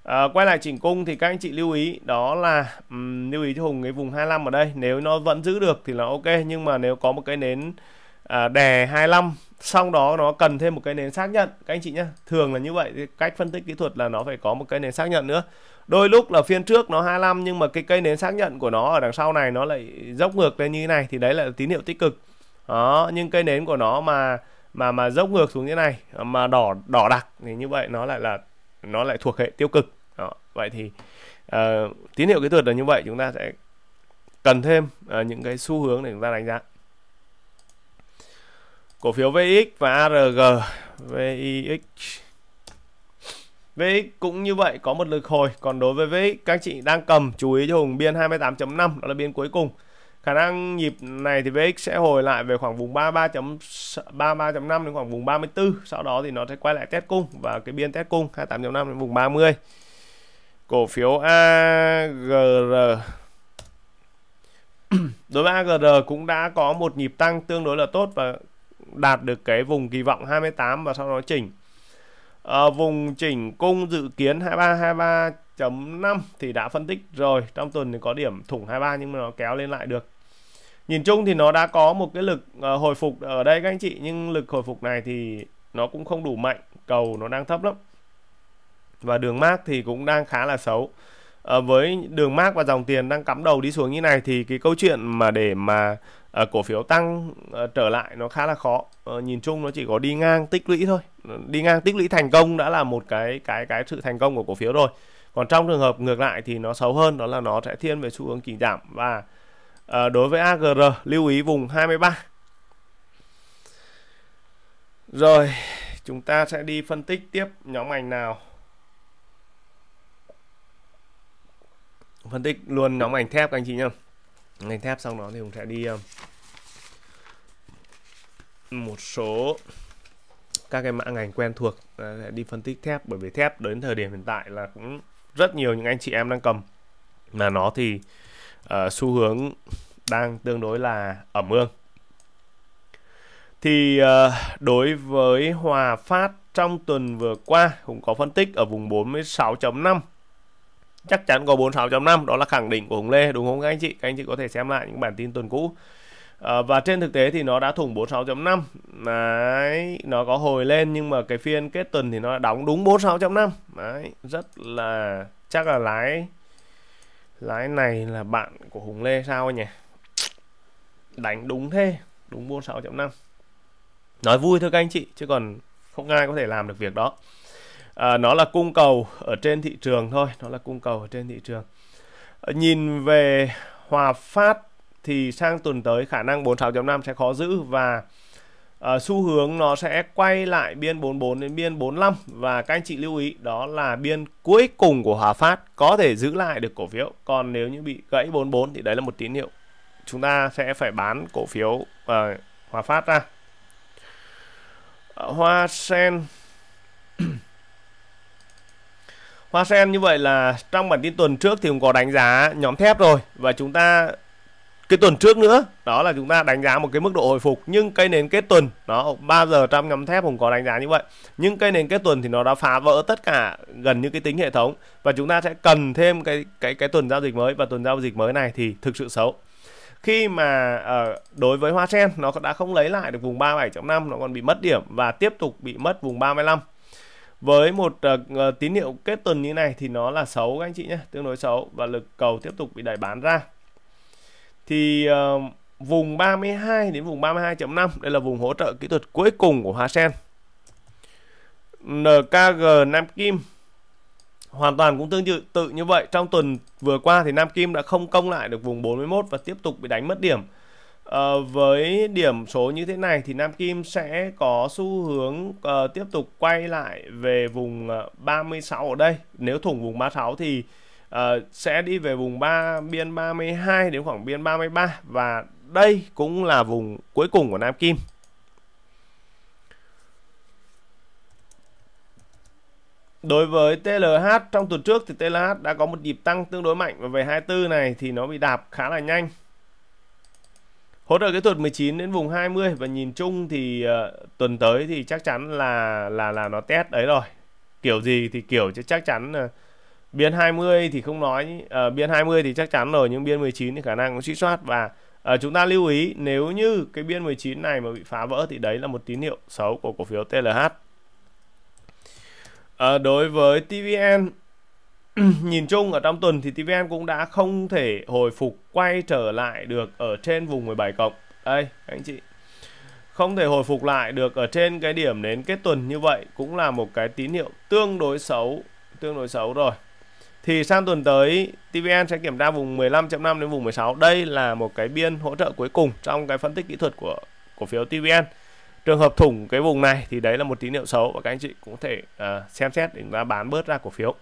Speaker 1: À, quay lại chỉnh cung thì các anh chị lưu ý đó là um, lưu ý cho Hùng cái vùng 25 ở đây nếu nó vẫn giữ được thì là ok nhưng mà nếu có một cái nến à, đè 25 sau đó nó cần thêm một cái nến xác nhận các anh chị nhé thường là như vậy cách phân tích kỹ thuật là nó phải có một cái nến xác nhận nữa đôi lúc là phiên trước nó 25 nhưng mà cái cây nến xác nhận của nó ở đằng sau này nó lại dốc ngược lên như thế này thì đấy là tín hiệu tích cực đó nhưng cây nến của nó mà mà mà dốc ngược xuống như thế này mà đỏ đỏ đặc thì như vậy nó lại là nó lại thuộc hệ tiêu cực đó. vậy thì uh, tín hiệu kỹ thuật là như vậy chúng ta sẽ cần thêm uh, những cái xu hướng để chúng ta đánh giá cổ phiếu VX và ARG VIX VX cũng như vậy có một lực hồi còn đối với VX các chị đang cầm chú ý cho Hùng biên 28.5 đó là biên cuối cùng khả năng nhịp này thì VX sẽ hồi lại về khoảng vùng 33.33.5 đến khoảng vùng 34 sau đó thì nó sẽ quay lại test cung và cái biên test cung 28.5 đến vùng 30 cổ phiếu AGR đối với AGR cũng đã có một nhịp tăng tương đối là tốt và đạt được cái vùng kỳ vọng 28 và sau đó chỉnh à, vùng chỉnh cung dự kiến 23 23 5 thì đã phân tích rồi trong tuần thì có điểm thủng 23 nhưng mà nó kéo lên lại được nhìn chung thì nó đã có một cái lực ờ, hồi phục ở đây các anh chị nhưng lực hồi phục này thì nó cũng không đủ mạnh cầu nó đang thấp lắm và đường mát thì cũng đang khá là xấu à, với đường mát và dòng tiền đang cắm đầu đi xuống như này thì cái câu chuyện mà để mà à, cổ phiếu tăng à, trở lại nó khá là khó à, nhìn chung nó chỉ có đi ngang tích lũy thôi đi ngang tích lũy thành công đã là một cái cái cái sự thành công của cổ phiếu rồi còn trong trường hợp ngược lại thì nó xấu hơn đó là nó sẽ thiên về xu hướng kỳ giảm và à, đối với AGR lưu ý vùng 23 rồi chúng ta sẽ đi phân tích tiếp nhóm ngành nào phân tích luôn nhóm ngành thép các anh chị nhá ngành thép xong đó thì cũng sẽ đi ờ, một số các cái mã ngành quen thuộc ờ, sẽ đi phân tích thép bởi vì thép đến thời điểm hiện tại là cũng rất nhiều những anh chị em đang cầm mà nó thì uh, xu hướng đang tương đối là ẩm ương thì uh, đối với Hòa Phát trong tuần vừa qua cũng có phân tích ở vùng 46.5 chắc chắn có 46.5 đó là khẳng định của Hùng Lê đúng không các anh chị các anh chị có thể xem lại những bản tin tuần cũ à, và trên thực tế thì nó đã thủng 46.5 đấy nó có hồi lên nhưng mà cái phiên kết tuần thì nó đã đóng đúng 46.5 đấy rất là chắc là lái lái này là bạn của Hùng Lê sao nhỉ đánh đúng thế đúng buôn 6.5 nói vui thôi các anh chị chứ còn không ai có thể làm được việc đó à, nó là cung cầu ở trên thị trường thôi nó là cung cầu ở trên thị trường à, nhìn về hòa phát thì sang tuần tới khả năng 46.5 sẽ khó giữ và uh, xu hướng nó sẽ quay lại biên 44 đến biên 45 và các anh chị lưu ý đó là biên cuối cùng của Hòa Phát có thể giữ lại được cổ phiếu còn nếu như bị gãy 44 thì đấy là một tín hiệu chúng ta sẽ phải bán cổ phiếu uh, Hòa Phát ra ờ, Hoa Sen Hoa sen như vậy là trong bản tin tuần trước thì cũng có đánh giá nhóm thép rồi và chúng ta cái tuần trước nữa đó là chúng ta đánh giá một cái mức độ hồi phục nhưng cây nến kết tuần nó 3 giờ trăm ngắm thép cũng có đánh giá như vậy nhưng cây nến kết tuần thì nó đã phá vỡ tất cả gần như cái tính hệ thống và chúng ta sẽ cần thêm cái cái cái tuần giao dịch mới và tuần giao dịch mới này thì thực sự xấu khi mà uh, đối với hoa sen nó đã không lấy lại được vùng 37.5 nó còn bị mất điểm và tiếp tục bị mất vùng 35 với một uh, tín hiệu kết tuần như này thì nó là xấu các anh chị nhé tương đối xấu và lực cầu tiếp tục bị đẩy bán ra thì uh, vùng 32 đến vùng 32.5 đây là vùng hỗ trợ kỹ thuật cuối cùng của Hoa Sen NKG Nam Kim hoàn toàn cũng tương tự tự như vậy trong tuần vừa qua thì Nam Kim đã không công lại được vùng 41 và tiếp tục bị đánh mất điểm à, với điểm số như thế này thì Nam Kim sẽ có xu hướng uh, tiếp tục quay lại về vùng 36 ở đây nếu thủng vùng 36 thì uh, sẽ đi về vùng 3 biên 32 đến khoảng biên 33 và đây cũng là vùng cuối cùng của Nam Kim Đối với TLH trong tuần trước thì TLH đã có một nhịp tăng tương đối mạnh và về 24 này thì nó bị đạp khá là nhanh. Hỗ trợ kỹ thuật 19 đến vùng 20 và nhìn chung thì uh, tuần tới thì chắc chắn là là là nó test đấy rồi. Kiểu gì thì kiểu chứ chắc chắn uh, biên 20 thì không nói uh, biên 20 thì chắc chắn rồi nhưng biên 19 thì khả năng cũng suy soát và uh, chúng ta lưu ý nếu như cái biên 19 này mà bị phá vỡ thì đấy là một tín hiệu xấu của cổ phiếu TLH uh, ờ, đối với TVN nhìn chung ở trong tuần thì TVN cũng đã không thể hồi phục quay trở lại được ở trên vùng 17 cộng đây anh chị không thể hồi phục lại được ở trên cái điểm đến kết tuần như vậy cũng là một cái tín hiệu tương đối xấu tương đối xấu rồi thì sang tuần tới TVN sẽ kiểm tra vùng 15.5 đến vùng 16 đây là một cái biên hỗ trợ cuối cùng trong cái phân tích kỹ thuật của cổ phiếu TVN trường hợp thủng cái vùng này thì đấy là một tín hiệu xấu và các anh chị cũng thể uh, xem xét để chúng ta bán bớt ra cổ phiếu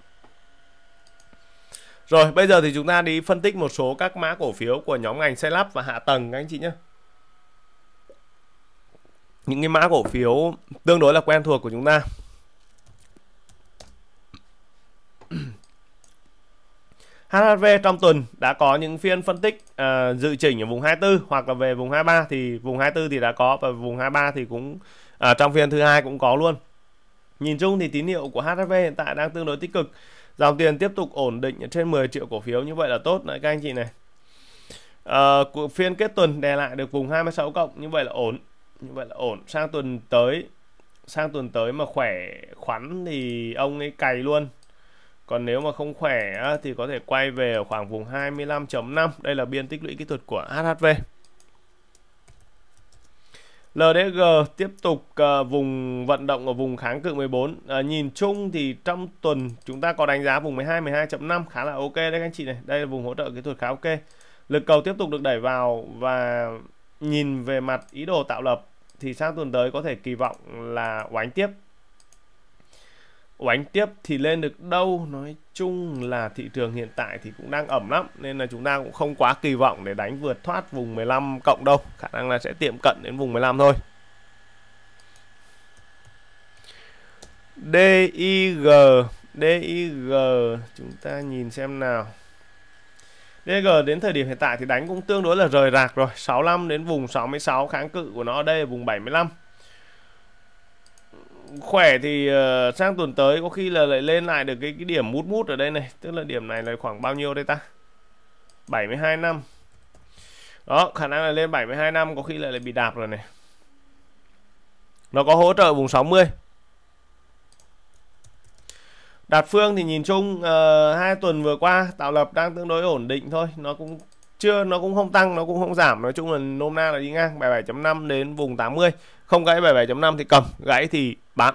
Speaker 1: rồi bây giờ thì chúng ta đi phân tích một số các mã cổ phiếu của nhóm ngành xây lắp và hạ tầng các anh chị nhé những cái mã cổ phiếu tương đối là quen thuộc của chúng ta HHV trong tuần đã có những phiên phân tích uh, dự chỉnh ở vùng 24 hoặc là về vùng 23 thì vùng 24 thì đã có và vùng 23 thì cũng uh, trong phiên thứ hai cũng có luôn. Nhìn chung thì tín hiệu của HHV hiện tại đang tương đối tích cực. Dòng tiền tiếp tục ổn định trên 10 triệu cổ phiếu như vậy là tốt đấy các anh chị này. Uh, phiên kết tuần đè lại được vùng 26 cộng như vậy là ổn. Như vậy là ổn. Sang tuần tới sang tuần tới mà khỏe khoắn thì ông ấy cày luôn còn nếu mà không khỏe thì có thể quay về ở khoảng vùng 25.5 đây là biên tích lũy kỹ thuật của HHV LDG tiếp tục à, vùng vận động ở vùng kháng cự 14 à, nhìn chung thì trong tuần chúng ta có đánh giá vùng 12 12.5 khá là ok đấy các anh chị này đây là vùng hỗ trợ kỹ thuật khá ok lực cầu tiếp tục được đẩy vào và nhìn về mặt ý đồ tạo lập thì sang tuần tới có thể kỳ vọng là oánh tiếp oánh tiếp thì lên được đâu nói chung là thị trường hiện tại thì cũng đang ẩm lắm nên là chúng ta cũng không quá kỳ vọng để đánh vượt thoát vùng 15 cộng đâu khả năng là sẽ tiệm cận đến vùng 15 thôi DIG DIG chúng ta nhìn xem nào DG đến thời điểm hiện tại thì đánh cũng tương đối là rời rạc rồi 65 đến vùng 66 kháng cự của nó ở đây là vùng 75 khỏe thì uh, sang tuần tới có khi là lại lên lại được cái cái điểm mút mút ở đây này tức là điểm này là khoảng bao nhiêu đây ta 72 năm đó khả năng là lên 72 năm có khi lại lại bị đạp rồi này nó có hỗ trợ vùng 60 Đạt phương thì nhìn chung uh, hai tuần vừa qua tạo lập đang tương đối ổn định thôi nó cũng chưa nó cũng không tăng nó cũng không giảm nói chung là nôm na là đi ngang 77.5 đến vùng 80 không gãy 77.5 thì cầm gãy thì bán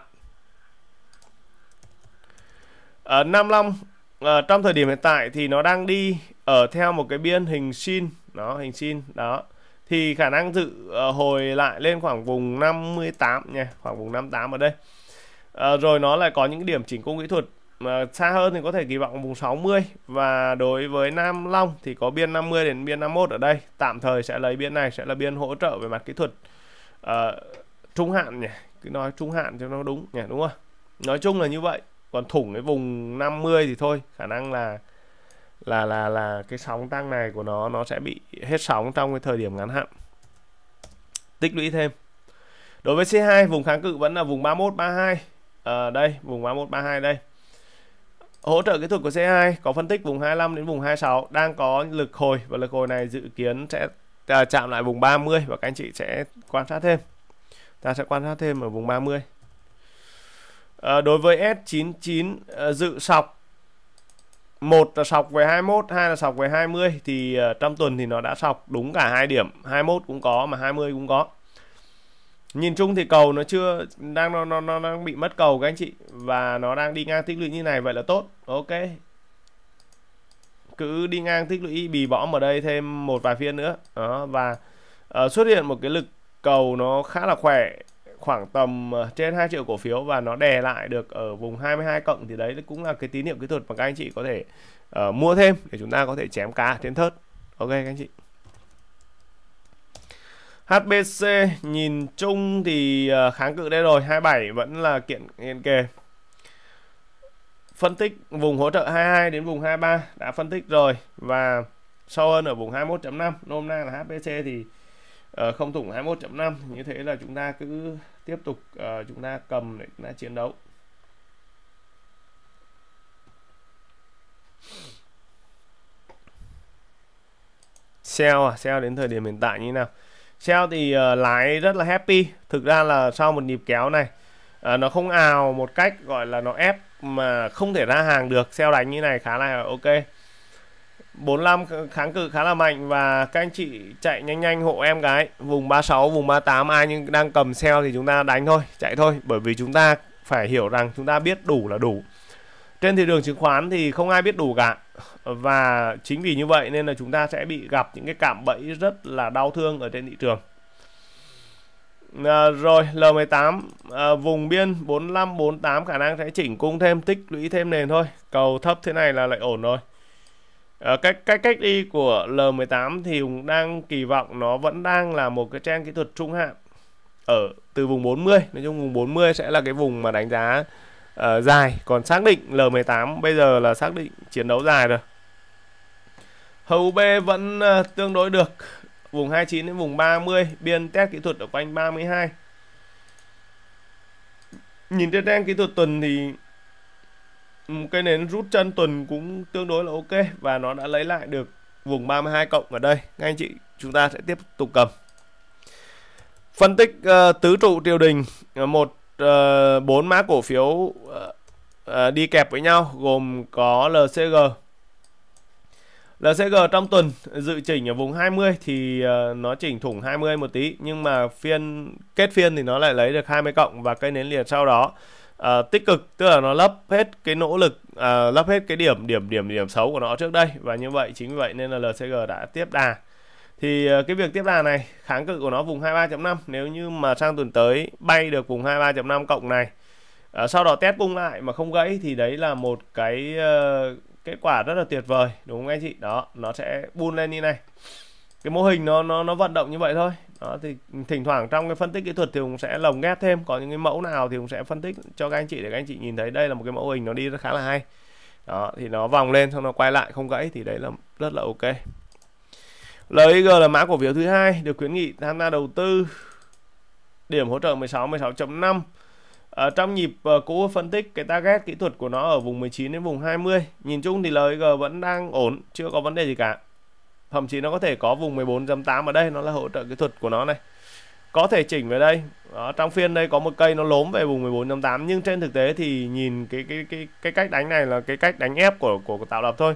Speaker 1: ở ờ, Nam Long ở ờ, trong thời điểm hiện tại thì nó đang đi ở ờ, theo một cái biên hình sin nó hình sin đó thì khả năng dự hồi lại lên khoảng vùng 58 nha khoảng vùng 58 ở đây à, rồi nó lại có những điểm chỉnh cung kỹ thuật mà xa hơn thì có thể kỳ vọng vùng 60 và đối với Nam Long thì có biên 50 đến biên 51 ở đây tạm thời sẽ lấy biên này sẽ là biên hỗ trợ về mặt kỹ thuật à, trung hạn nhỉ cứ nói trung hạn cho nó đúng nhỉ đúng không nói chung là như vậy còn thủng cái vùng 50 thì thôi khả năng là là là là cái sóng tăng này của nó nó sẽ bị hết sóng trong cái thời điểm ngắn hạn tích lũy thêm đối với C2 vùng kháng cự vẫn là vùng 3132 à, ờ, đây vùng 3132 đây hỗ trợ kỹ thuật của C2 có phân tích vùng 25 đến vùng 26 đang có lực hồi và lực hồi này dự kiến sẽ à, chạm lại vùng 30 và các anh chị sẽ quan sát thêm ta sẽ quan sát thêm ở vùng 30 à, ờ, đối với S99 à, ờ, dự sọc một là sọc về 21 hai là sọc về 20 thì ờ, trong tuần thì nó đã sọc đúng cả hai điểm 21 cũng có mà 20 cũng có nhìn chung thì cầu nó chưa đang nó, nó, nó đang bị mất cầu các anh chị và nó đang đi ngang tích lũy như này vậy là tốt ok cứ đi ngang tích lũy bì bõm ở đây thêm một vài phiên nữa đó và uh, xuất hiện một cái lực cầu nó khá là khỏe khoảng tầm ờ, trên 2 triệu cổ phiếu và nó đè lại được ở vùng 22 cộng thì đấy cũng là cái tín hiệu kỹ thuật mà các anh chị có thể uh, mua thêm để chúng ta có thể chém cá trên thớt ok các anh chị HBC nhìn chung thì ờ, kháng cự đây rồi 27 vẫn là kiện hiện kề phân tích vùng hỗ trợ 22 đến vùng 23 đã phân tích rồi và sâu hơn ở vùng 21.5 nôm na là hbc thì uh, không thủng 21.5 như thế là chúng ta cứ tiếp tục uh, chúng ta cầm để chúng ta chiến đấu Sell à, sell đến thời điểm hiện tại như nào? Sell thì uh, lái rất là happy. Thực ra là sau một nhịp kéo này uh, nó không ào một cách gọi là nó ép mà không thể ra hàng được. Sell đánh như này khá là ok. 45 kháng cự khá là mạnh và các anh chị chạy nhanh nhanh hộ em cái vùng 36 vùng 38 ai nhưng đang cầm sell thì chúng ta đánh thôi chạy thôi bởi vì chúng ta phải hiểu rằng chúng ta biết đủ là đủ trên thị trường chứng khoán thì không ai biết đủ cả và chính vì như vậy nên là chúng ta sẽ bị gặp những cái cảm bẫy rất là đau thương ở trên thị trường à, rồi L18 à, vùng biên 45 48 khả năng sẽ chỉnh cung thêm tích lũy thêm nền thôi cầu thấp thế này là lại ổn rồi À, ờ, cách cách cách đi của L18 thì đang kỳ vọng nó vẫn đang là một cái trang kỹ thuật trung hạn ở từ vùng 40 nói chung vùng 40 sẽ là cái vùng mà đánh giá uh, dài còn xác định L18 bây giờ là xác định chiến đấu dài rồi hầu B vẫn uh, tương đối được vùng 29 đến vùng 30 biên test kỹ thuật ở quanh 32 nhìn trên trang kỹ thuật tuần thì cái nến rút chân tuần cũng tương đối là ok và nó đã lấy lại được vùng 32 cộng ở đây các anh chị chúng ta sẽ tiếp tục cầm phân tích uh, tứ trụ triều đình ờ, một uh, bốn mã cổ phiếu uh, uh, đi kẹp với nhau gồm có LCG LCG trong tuần dự chỉnh ở vùng 20 thì nó chỉnh thủng 20 một tí nhưng mà phiên kết phiên thì nó lại lấy được 20 cộng và cây nến liền sau đó uh, tích cực tức là nó lấp hết cái nỗ lực uh, lấp hết cái điểm điểm điểm điểm xấu của nó trước đây và như vậy chính vì vậy nên là LCG đã tiếp đà thì ờ, cái việc tiếp đà này kháng cự của nó vùng 23.5 nếu như mà sang tuần tới bay được vùng 23.5 cộng này uh, sau đó test cung lại mà không gãy thì đấy là một cái uh, kết quả rất là tuyệt vời đúng không anh chị đó nó sẽ bun lên như này cái mô hình nó nó nó vận động như vậy thôi đó thì thỉnh thoảng trong cái phân tích kỹ thuật thì cũng sẽ lồng ghép thêm có những cái mẫu nào thì cũng sẽ phân tích cho các anh chị để các anh chị nhìn thấy đây là một cái mẫu hình nó đi rất khá là hay đó thì nó vòng lên xong nó quay lại không gãy thì đấy là rất là ok LIG là mã cổ phiếu thứ hai được khuyến nghị tham gia đầu tư điểm hỗ trợ 16 16.5 ở trong nhịp uh, cũ phân tích cái target kỹ thuật của nó ở vùng 19 đến vùng 20 nhìn chung thì LIG vẫn đang ổn chưa có vấn đề gì cả thậm chí nó có thể có vùng 14.8 ở đây nó là hỗ trợ kỹ thuật của nó này có thể chỉnh về đây đó, trong phiên đây có một cây nó lốm về vùng 14.8 nhưng trên thực tế thì nhìn cái cái cái cái cách đánh này là cái cách đánh ép của của, của tạo lập thôi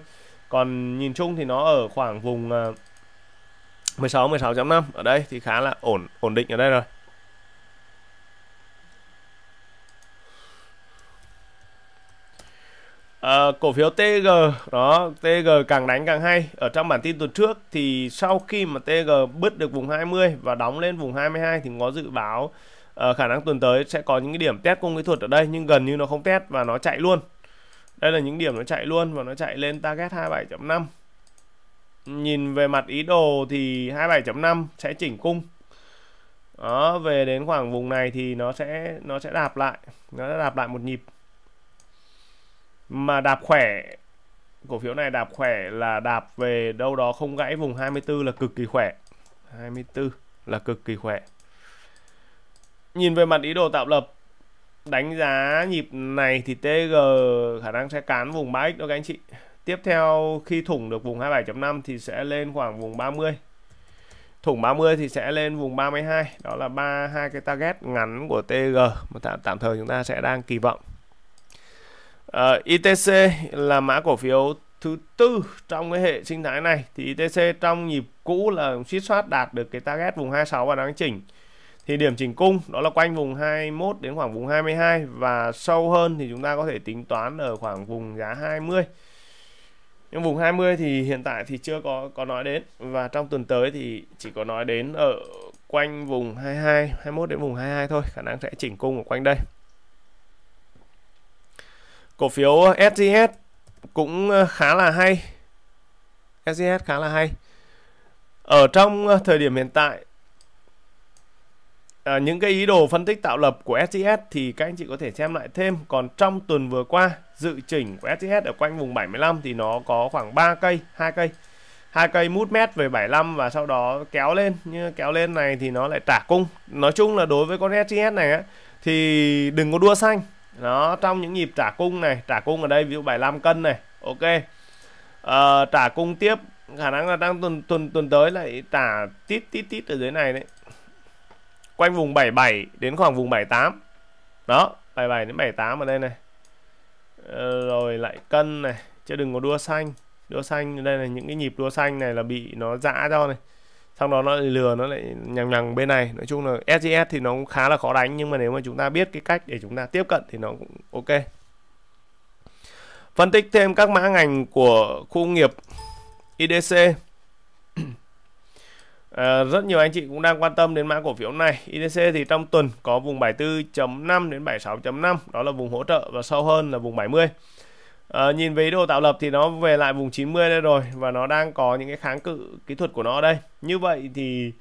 Speaker 1: còn nhìn chung thì nó ở khoảng vùng 16 à, 16.5 ở đây thì khá là ổn ổn định ở đây rồi Ờ, cổ phiếu TG đó TG càng đánh càng hay ở trong bản tin tuần trước thì sau khi mà TG bứt được vùng 20 và đóng lên vùng 22 thì có dự báo uh, khả năng tuần tới sẽ có những cái điểm test cung kỹ thuật ở đây nhưng gần như nó không test và nó chạy luôn đây là những điểm nó chạy luôn và nó chạy lên target 27.5 nhìn về mặt ý đồ thì 27.5 sẽ chỉnh cung đó về đến khoảng vùng này thì nó sẽ nó sẽ đạp lại nó sẽ đạp lại một nhịp mà đạp khỏe cổ phiếu này đạp khỏe là đạp về đâu đó không gãy vùng 24 là cực kỳ khỏe 24 là cực kỳ khỏe nhìn về mặt ý đồ tạo lập đánh giá nhịp này thì TG khả năng sẽ cán vùng 3x đó các anh chị tiếp theo khi thủng được vùng 27.5 thì sẽ lên khoảng vùng 30 thủng 30 thì sẽ lên vùng 32 đó là ba hai cái target ngắn của TG mà tạm tạm thời chúng ta sẽ đang kỳ vọng Uh, ờ, ITC là mã cổ phiếu thứ tư trong cái hệ sinh thái này thì ITC trong nhịp cũ là suýt soát đạt được cái target vùng 26 và đáng chỉnh thì điểm chỉnh cung đó là quanh vùng 21 đến khoảng vùng 22 và sâu hơn thì chúng ta có thể tính toán ở khoảng vùng giá 20 nhưng vùng 20 thì hiện tại thì chưa có có nói đến và trong tuần tới thì chỉ có nói đến ở quanh vùng 22 21 đến vùng 22 thôi khả năng sẽ chỉnh cung ở quanh đây Cổ phiếu SGS uh, cũng uh, khá là hay. SGS khá là hay. Ở trong uh, thời điểm hiện tại à, những cái ý đồ phân tích tạo lập của SGS thì các anh chị có thể xem lại thêm. Còn trong tuần vừa qua, dự chỉnh của SGS ở quanh vùng 75 thì nó có khoảng 3 cây, 2 cây. hai cây mút mét về 75 và sau đó kéo lên, như kéo lên này thì nó lại trả cung. Nói chung là đối với con SGS này á thì đừng có đua xanh nó trong những nhịp trả cung này trả cung ở đây ví dụ 75 cân này ok à, trả cung tiếp khả năng là đang tuần tuần tuần tới lại trả tít tít tít ở dưới này đấy quanh vùng 77 đến khoảng vùng 78 đó 77 đến 78 ở đây này ờ, rồi lại cân này chứ đừng có đua xanh đua xanh đây là những cái nhịp đua xanh này là bị nó dã cho này xong đó nó lại lừa nó lại nhằng nhằng bên này nói chung là SGS thì nó cũng khá là khó đánh nhưng mà nếu mà chúng ta biết cái cách để chúng ta tiếp cận thì nó cũng ok phân tích thêm các mã ngành của khu công nghiệp IDC À, rất nhiều anh chị cũng đang quan tâm đến mã cổ phiếu này. IDC thì trong tuần có vùng 74.5 đến 76.5, đó là vùng hỗ trợ và sâu hơn là vùng 70 à, nhìn về đồ tạo lập thì nó về lại vùng 90 đây rồi và nó đang có những cái kháng cự kỹ thuật của nó đây như vậy thì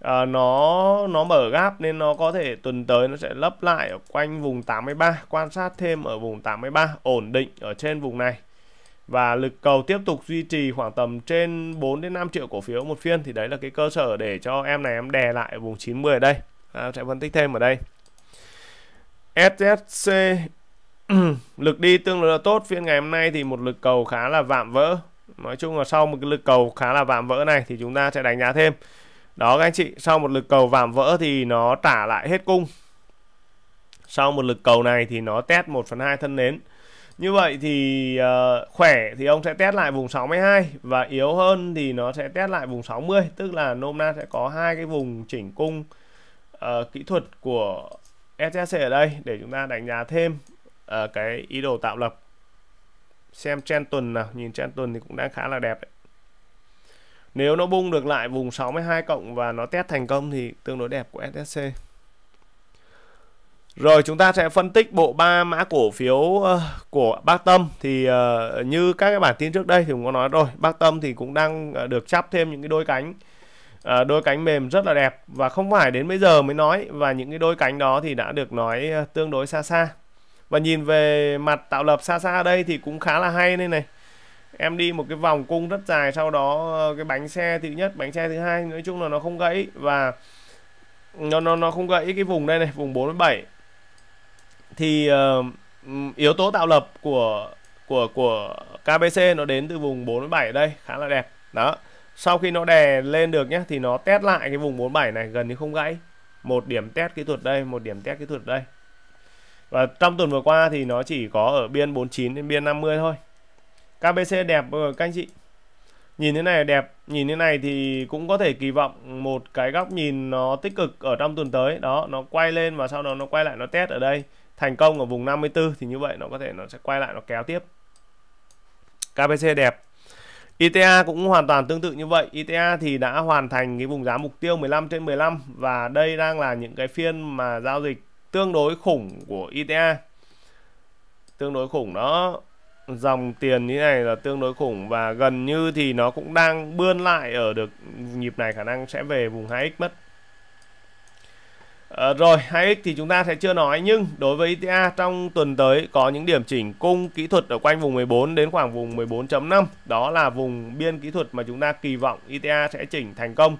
Speaker 1: à, nó nó mở gáp nên nó có thể tuần tới nó sẽ lấp lại ở quanh vùng 83 quan sát thêm ở vùng 83 ổn định ở trên vùng này và lực cầu tiếp tục duy trì khoảng tầm trên 4 đến 5 triệu cổ phiếu một phiên thì đấy là cái cơ sở để cho em này em đè lại vùng 90 ở đây à, sẽ phân tích thêm ở đây SSC Ừ, lực đi tương đối là tốt phiên ngày hôm nay thì một lực cầu khá là vạm vỡ nói chung là sau một cái lực cầu khá là vạm vỡ này thì chúng ta sẽ đánh giá thêm đó các anh chị sau một lực cầu vạm vỡ thì nó trả lại hết cung sau một lực cầu này thì nó test 1 phần 2 thân nến như vậy thì uh, khỏe thì ông sẽ test lại vùng 62 và yếu hơn thì nó sẽ test lại vùng 60 tức là nôm na sẽ có hai cái vùng chỉnh cung uh, kỹ thuật của SSC ở đây để chúng ta đánh giá thêm uh, cái ý đồ tạo lập xem trend tuần nào nhìn trend tuần thì cũng đang khá là đẹp đấy. nếu nó bung được lại vùng 62 cộng và nó test thành công thì tương đối đẹp của SSC rồi chúng ta sẽ phân tích bộ ba mã cổ phiếu uh, của Bác Tâm thì uh, như các cái bản tin trước đây thì cũng có nói rồi, Bác Tâm thì cũng đang uh, được chắp thêm những cái đôi cánh uh, đôi cánh mềm rất là đẹp và không phải đến bây giờ mới nói và những cái đôi cánh đó thì đã được nói uh, tương đối xa xa và nhìn về mặt tạo lập xa xa đây thì cũng khá là hay đây này em đi một cái vòng cung rất dài sau đó ờ, cái bánh xe thứ nhất bánh xe thứ hai nói chung là nó không gãy và nó nó nó không gãy cái vùng đây này vùng 47 thì uh, yếu tố tạo lập của của của KBC nó đến từ vùng 47 đây khá là đẹp đó sau khi nó đè lên được nhé thì nó test lại cái vùng 47 này gần như không gãy một điểm test kỹ thuật đây một điểm test kỹ thuật đây và trong tuần vừa qua thì nó chỉ có ở biên 49 đến biên 50 thôi KBC đẹp ờ, các anh chị nhìn thế này đẹp nhìn thế này thì cũng có thể kỳ vọng một cái góc nhìn nó tích cực ở trong tuần tới đó nó quay lên và sau đó nó quay lại nó test ở đây thành công ở vùng 54 thì như vậy nó có thể nó sẽ quay lại nó kéo tiếp KBC đẹp ITA cũng hoàn toàn tương tự như vậy ITA thì đã hoàn thành cái vùng giá mục tiêu 15 trên 15 và đây đang là những cái phiên mà giao dịch tương đối khủng của ITA tương đối khủng đó dòng tiền như này là tương đối khủng và gần như thì nó cũng đang bươn lại ở được nhịp này khả năng sẽ về vùng 2x mất à, rồi 2x thì chúng ta sẽ chưa nói nhưng đối với ITA trong tuần tới có những điểm chỉnh cung kỹ thuật ở quanh vùng 14 đến khoảng vùng 14.5 đó là vùng biên kỹ thuật mà chúng ta kỳ vọng ITA sẽ chỉnh thành công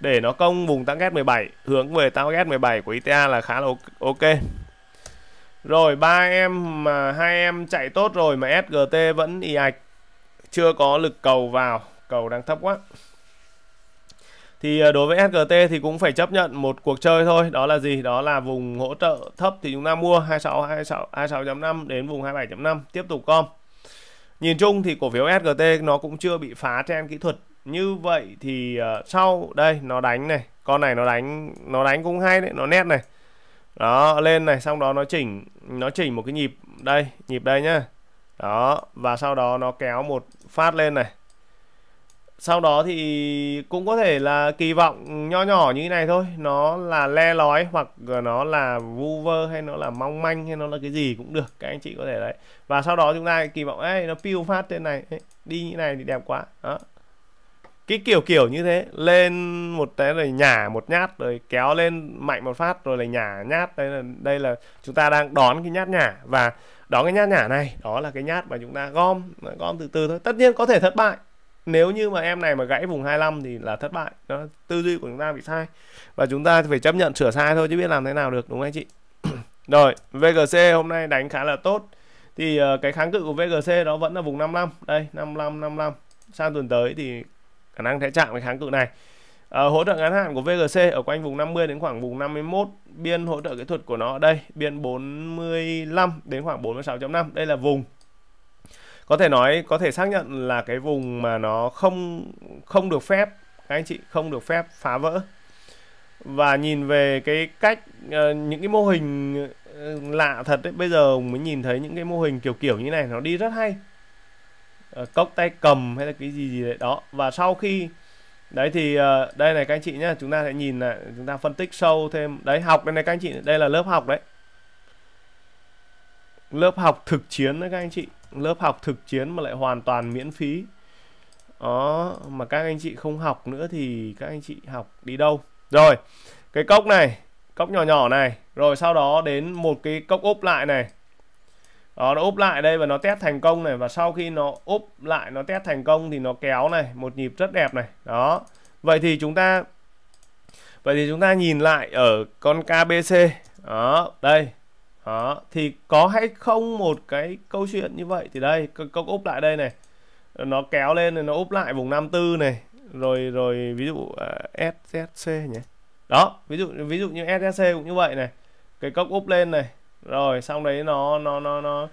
Speaker 1: để nó công vùng target 17 hướng về target 17 của ITA là khá là ok rồi ba em mà hai em chạy tốt rồi mà SGT vẫn y ạch chưa có lực cầu vào cầu đang thấp quá thì ờ, đối với SGT thì cũng phải chấp nhận một cuộc chơi thôi đó là gì đó là vùng hỗ trợ thấp thì chúng ta mua 26 26 26.5 đến vùng 27.5 tiếp tục com nhìn chung thì cổ phiếu SGT nó cũng chưa bị phá trên kỹ thuật như vậy thì uh, sau đây nó đánh này con này nó đánh nó đánh cũng hay đấy nó nét này đó lên này xong đó nó chỉnh nó chỉnh một cái nhịp đây nhịp đây nhá đó và sau đó nó kéo một phát lên này sau đó thì cũng có thể là kỳ vọng nho nhỏ như thế này thôi nó là le lói hoặc nó là vu vơ hay nó là mong manh hay nó là cái gì cũng được các anh chị có thể đấy và sau đó chúng ta kỳ vọng ấy nó piu phát trên này đi như này thì đẹp quá đó cái kiểu kiểu như thế lên một cái rồi nhả một nhát rồi kéo lên mạnh một phát rồi lại nhả nhát đây là đây là chúng ta đang đón cái nhát nhả và đón cái nhát nhả này đó là cái nhát mà chúng ta gom gom từ từ thôi tất nhiên có thể thất bại nếu như mà em này mà gãy vùng 25 thì là thất bại đó tư duy của chúng ta bị sai và chúng ta phải chấp nhận sửa sai thôi chứ biết làm thế nào được đúng không anh chị rồi VGC hôm nay đánh khá là tốt thì ờ, cái kháng cự của VGC đó vẫn là vùng 55 đây 55 55 sang tuần tới thì khả năng sẽ chạm cái kháng cự này à, hỗ trợ ngắn hạn của VGC ở quanh vùng 50 đến khoảng vùng 51 biên hỗ trợ kỹ thuật của nó ở đây biên 45 đến khoảng 46.5 đây là vùng có thể nói có thể xác nhận là cái vùng mà nó không không được phép các anh chị không được phép phá vỡ và nhìn về cái cách ờ, những cái mô hình ờ, lạ thật đấy bây giờ mới nhìn thấy những cái mô hình kiểu kiểu như này nó đi rất hay Ờ, cốc tay cầm hay là cái gì gì đấy đó và sau khi đấy thì ờ, đây này các anh chị nhé chúng ta sẽ nhìn là chúng ta phân tích sâu thêm đấy học đây này các anh chị đây là lớp học đấy lớp học thực chiến đấy các anh chị lớp học thực chiến mà lại hoàn toàn miễn phí đó mà các anh chị không học nữa thì các anh chị học đi đâu rồi cái cốc này cốc nhỏ nhỏ này rồi sau đó đến một cái cốc ốp lại này đó nó úp lại đây và nó test thành công này và sau khi nó úp lại nó test thành công thì nó kéo này một nhịp rất đẹp này đó vậy thì chúng ta vậy thì chúng ta nhìn lại ở con KBC đó đây đó thì có hay không một cái câu chuyện như vậy thì đây câu úp lại đây này nó kéo lên này nó úp lại vùng 54 này rồi rồi ví dụ uh, à, SZC nhé đó ví dụ ví dụ như SSC cũng như vậy này cái cốc úp lên này rồi xong đấy nó nó nó nó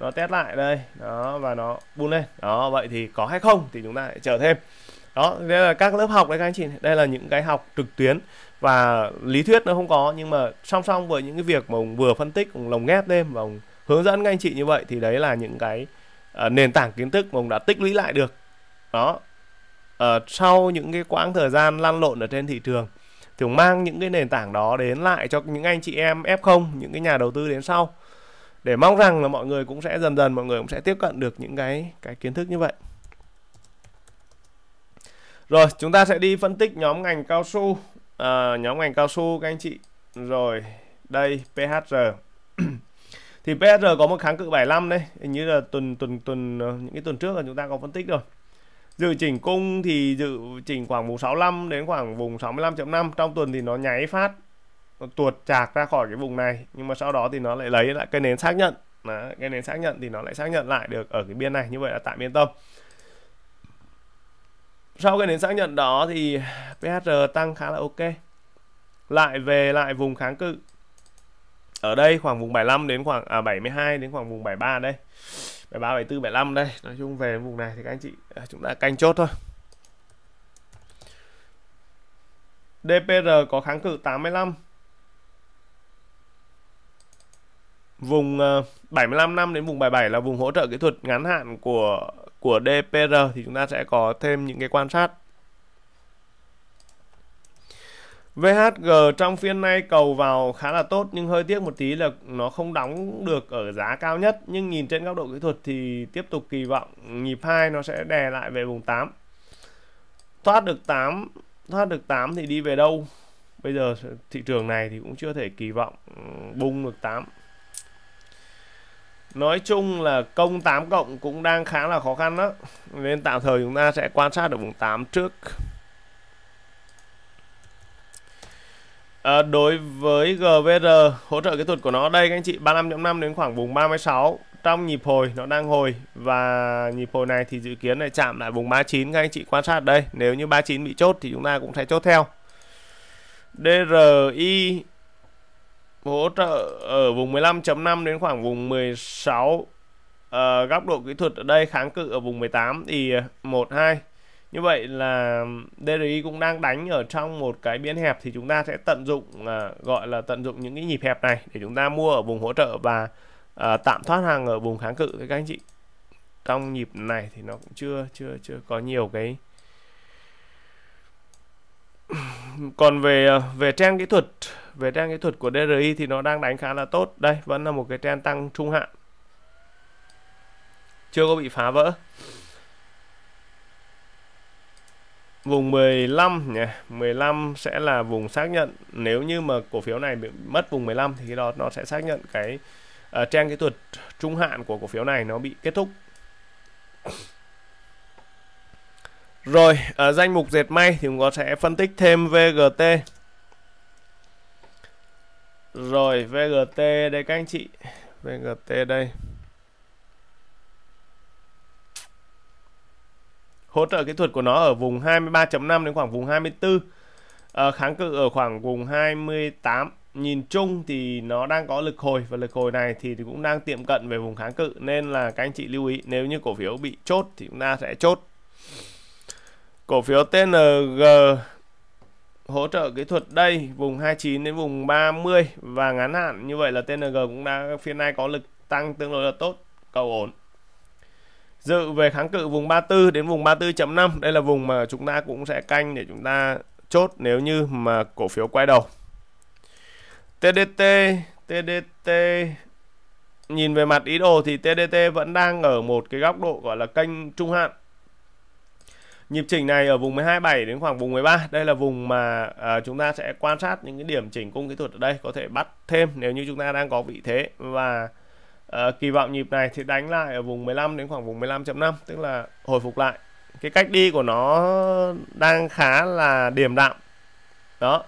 Speaker 1: nó test lại đây đó và nó bung lên đó vậy thì có hay không thì chúng ta lại chờ thêm đó đây là các lớp học đấy các anh chị đây là những cái học trực tuyến và lý thuyết nó không có nhưng mà song song với những cái việc mà ông vừa phân tích ông lồng ghép thêm và ông hướng dẫn các anh chị như vậy thì đấy là những cái uh, nền tảng kiến thức mà ông đã tích lũy lại được đó uh, sau những cái quãng thời gian lăn lộn ở trên thị trường Thường mang những cái nền tảng đó đến lại cho những anh chị em F0, những cái nhà đầu tư đến sau. Để mong rằng là mọi người cũng sẽ dần dần mọi người cũng sẽ tiếp cận được những cái cái kiến thức như vậy. Rồi, chúng ta sẽ đi phân tích nhóm ngành cao su, à, nhóm ngành cao su các anh chị. Rồi, đây PHR. thì PHR có một kháng cự 75 đấy, hình như là tuần tuần tuần ờ, những cái tuần trước là chúng ta có phân tích rồi dự chỉnh cung thì dự chỉnh khoảng vùng 65 đến khoảng vùng 65.5 trong tuần thì nó nháy phát nó tuột chạc ra khỏi cái vùng này nhưng mà sau đó thì nó lại lấy lại cái nến xác nhận đó, cái nến xác nhận thì nó lại xác nhận lại được ở cái biên này như vậy là tạm yên tâm sau cái nến xác nhận đó thì PHR tăng khá là ok lại về lại vùng kháng cự ở đây khoảng vùng 75 đến khoảng à 72 đến khoảng vùng 73 đây 73 74 75 đây nói chung về vùng này thì các anh chị à, chúng ta canh chốt thôi DPR có kháng cự 85 vùng 75 à, năm đến vùng 77 là vùng hỗ trợ kỹ thuật ngắn hạn của của DPR thì chúng ta sẽ có thêm những cái quan sát VHG trong phiên nay cầu vào khá là tốt nhưng hơi tiếc một tí là nó không đóng được ở giá cao nhất nhưng nhìn trên góc độ kỹ thuật thì tiếp tục kỳ vọng nhịp 2 nó sẽ đè lại về vùng 8 thoát được 8 thoát được 8 thì đi về đâu bây giờ thị trường này thì cũng chưa thể kỳ vọng bung được 8 nói chung là công 8 cộng cũng đang khá là khó khăn đó nên tạm thời chúng ta sẽ quan sát được vùng 8 trước À, đối với GVR hỗ trợ kỹ thuật của nó đây các anh chị 35.5 đến khoảng vùng 36 trong nhịp hồi nó đang hồi và nhịp hồi này thì dự kiến là chạm lại vùng 39 các anh chị quan sát đây nếu như 39 bị chốt thì chúng ta cũng sẽ chốt theo DRI hỗ trợ ở vùng 15.5 đến khoảng vùng 16 à, ờ, góc độ kỹ thuật ở đây kháng cự ở vùng 18 thì 1 ờ, 2 như vậy là DRI cũng đang đánh ở trong một cái biên hẹp thì chúng ta sẽ tận dụng à, gọi là tận dụng những cái nhịp hẹp này để chúng ta mua ở vùng hỗ trợ và à, tạm thoát hàng ở vùng kháng cự đấy các anh chị trong nhịp này thì nó cũng chưa chưa chưa có nhiều cái còn về à, về trang kỹ thuật về trang kỹ thuật của DRI thì nó đang đánh khá là tốt đây vẫn là một cái trang tăng trung hạn chưa có bị phá vỡ vùng 15 nhỉ 15 sẽ là vùng xác nhận nếu như mà cổ phiếu này bị mất vùng 15 thì đó nó sẽ xác nhận cái uh, ờ, trang kỹ thuật trung hạn của cổ phiếu này nó bị kết thúc rồi ở ờ, danh mục dệt may thì chúng ta sẽ phân tích thêm VGT rồi VGT đây các anh chị VGT đây hỗ trợ kỹ thuật của nó ở vùng 23.5 đến khoảng vùng 24 à, ờ, kháng cự ở khoảng vùng 28 nhìn chung thì nó đang có lực hồi và lực hồi này thì cũng đang tiệm cận về vùng kháng cự nên là các anh chị lưu ý nếu như cổ phiếu bị chốt thì chúng ta sẽ chốt cổ phiếu TNG hỗ trợ kỹ thuật đây vùng 29 đến vùng 30 và ngắn hạn như vậy là TNG cũng đã phiên nay có lực tăng tương đối là tốt cầu ổn dự về kháng cự vùng 34 đến vùng 34.5 đây là vùng mà chúng ta cũng sẽ canh để chúng ta chốt nếu như mà cổ phiếu quay đầu TDT TDT nhìn về mặt ý đồ thì TDT vẫn đang ở một cái góc độ gọi là kênh trung hạn nhịp chỉnh này ở vùng 127 đến khoảng vùng 13 đây là vùng mà à, chúng ta sẽ quan sát những cái điểm chỉnh cung kỹ thuật ở đây có thể bắt thêm nếu như chúng ta đang có vị thế và Ờ, kỳ vọng nhịp này thì đánh lại ở vùng 15 đến khoảng vùng 15.5 tức là hồi phục lại cái cách đi của nó đang khá là điềm đạm đó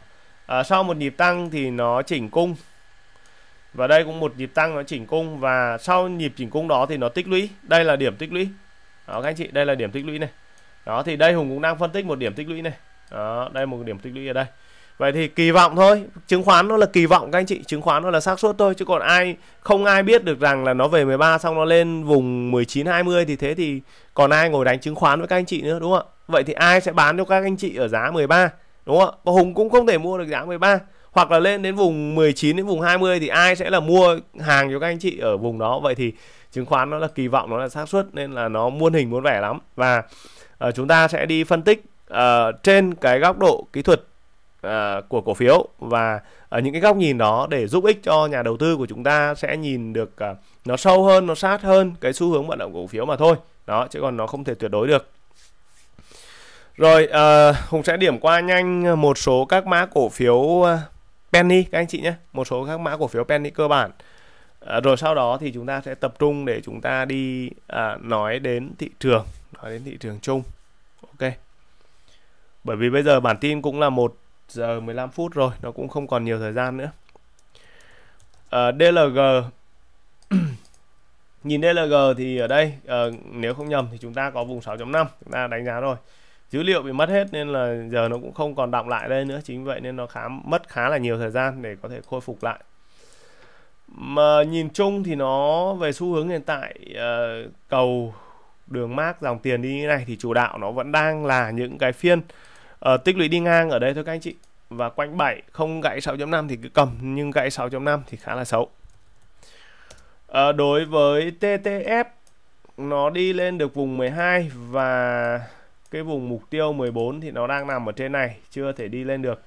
Speaker 1: à, sau một nhịp tăng thì nó chỉnh cung và đây cũng một nhịp tăng nó chỉnh cung và sau nhịp chỉnh cung đó thì nó tích lũy đây là điểm tích lũy đó các anh chị đây là điểm tích lũy này đó thì đây hùng cũng đang phân tích một điểm tích lũy này đó đây một điểm tích lũy ở đây vậy thì kỳ vọng thôi chứng khoán nó là kỳ vọng các anh chị chứng khoán nó là xác suất thôi chứ còn ai không ai biết được rằng là nó về 13 xong nó lên vùng 19 20 thì thế thì còn ai ngồi đánh chứng khoán với các anh chị nữa đúng không ạ vậy thì ai sẽ bán cho các anh chị ở giá 13 đúng không ạ và hùng cũng không thể mua được giá 13 hoặc là lên đến vùng 19 đến vùng 20 thì ai sẽ là mua hàng cho các anh chị ở vùng đó vậy thì chứng khoán nó là kỳ vọng nó là xác suất nên là nó muôn hình muôn vẻ lắm và uh, chúng ta sẽ đi phân tích uh, trên cái góc độ kỹ thuật Ờ, của cổ phiếu và ở ờ, những cái góc nhìn đó để giúp ích cho nhà đầu tư của chúng ta sẽ nhìn được ờ, nó sâu hơn nó sát hơn cái xu hướng vận động cổ phiếu mà thôi đó chứ còn nó không thể tuyệt đối được rồi uh, hùng sẽ điểm qua nhanh một số các mã cổ phiếu penny các anh chị nhé một số các mã cổ phiếu penny cơ bản uh, rồi sau đó thì chúng ta sẽ tập trung để chúng ta đi uh, nói đến thị trường nói đến thị trường chung ok bởi vì bây giờ bản tin cũng là một giờ 15 phút rồi nó cũng không còn nhiều thời gian nữa uh, ờ, DLG nhìn DLG thì ở đây uh, nếu không nhầm thì chúng ta có vùng 6.5 chúng ta đánh giá rồi dữ liệu bị mất hết nên là giờ nó cũng không còn đọng lại đây nữa chính vậy nên nó khá mất khá là nhiều thời gian để có thể khôi phục lại mà nhìn chung thì nó về xu hướng hiện tại uh, cầu đường mát dòng tiền đi như này thì chủ đạo nó vẫn đang là những cái phiên à, tích lũy đi ngang ở đây thôi các anh chị và quanh 7 không gãy 6.5 thì cứ cầm nhưng gãy 6.5 thì khá là xấu à, đối với TTF nó đi lên được vùng 12 và cái vùng mục tiêu 14 thì nó đang nằm ở trên này chưa thể đi lên được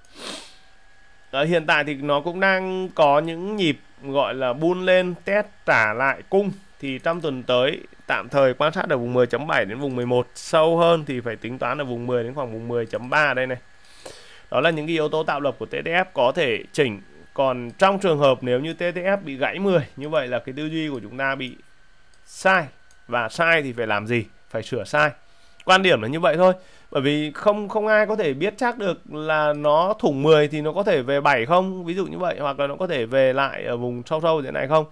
Speaker 1: à, hiện tại thì nó cũng đang có những nhịp gọi là buôn lên test trả lại cung thì trong tuần tới tạm thời quan sát ở vùng 10.7 đến vùng 11 sâu hơn thì phải tính toán ở vùng 10 đến khoảng vùng 10.3 đây này đó là những cái yếu tố tạo lập của TTF có thể chỉnh còn trong trường hợp nếu như TTF bị gãy 10 như vậy là cái tư duy của chúng ta bị sai và sai thì phải làm gì phải sửa sai quan điểm là như vậy thôi bởi vì không không ai có thể biết chắc được là nó thủng 10 thì nó có thể về 7 không ví dụ như vậy hoặc là nó có thể về lại ở vùng sâu sâu thế này không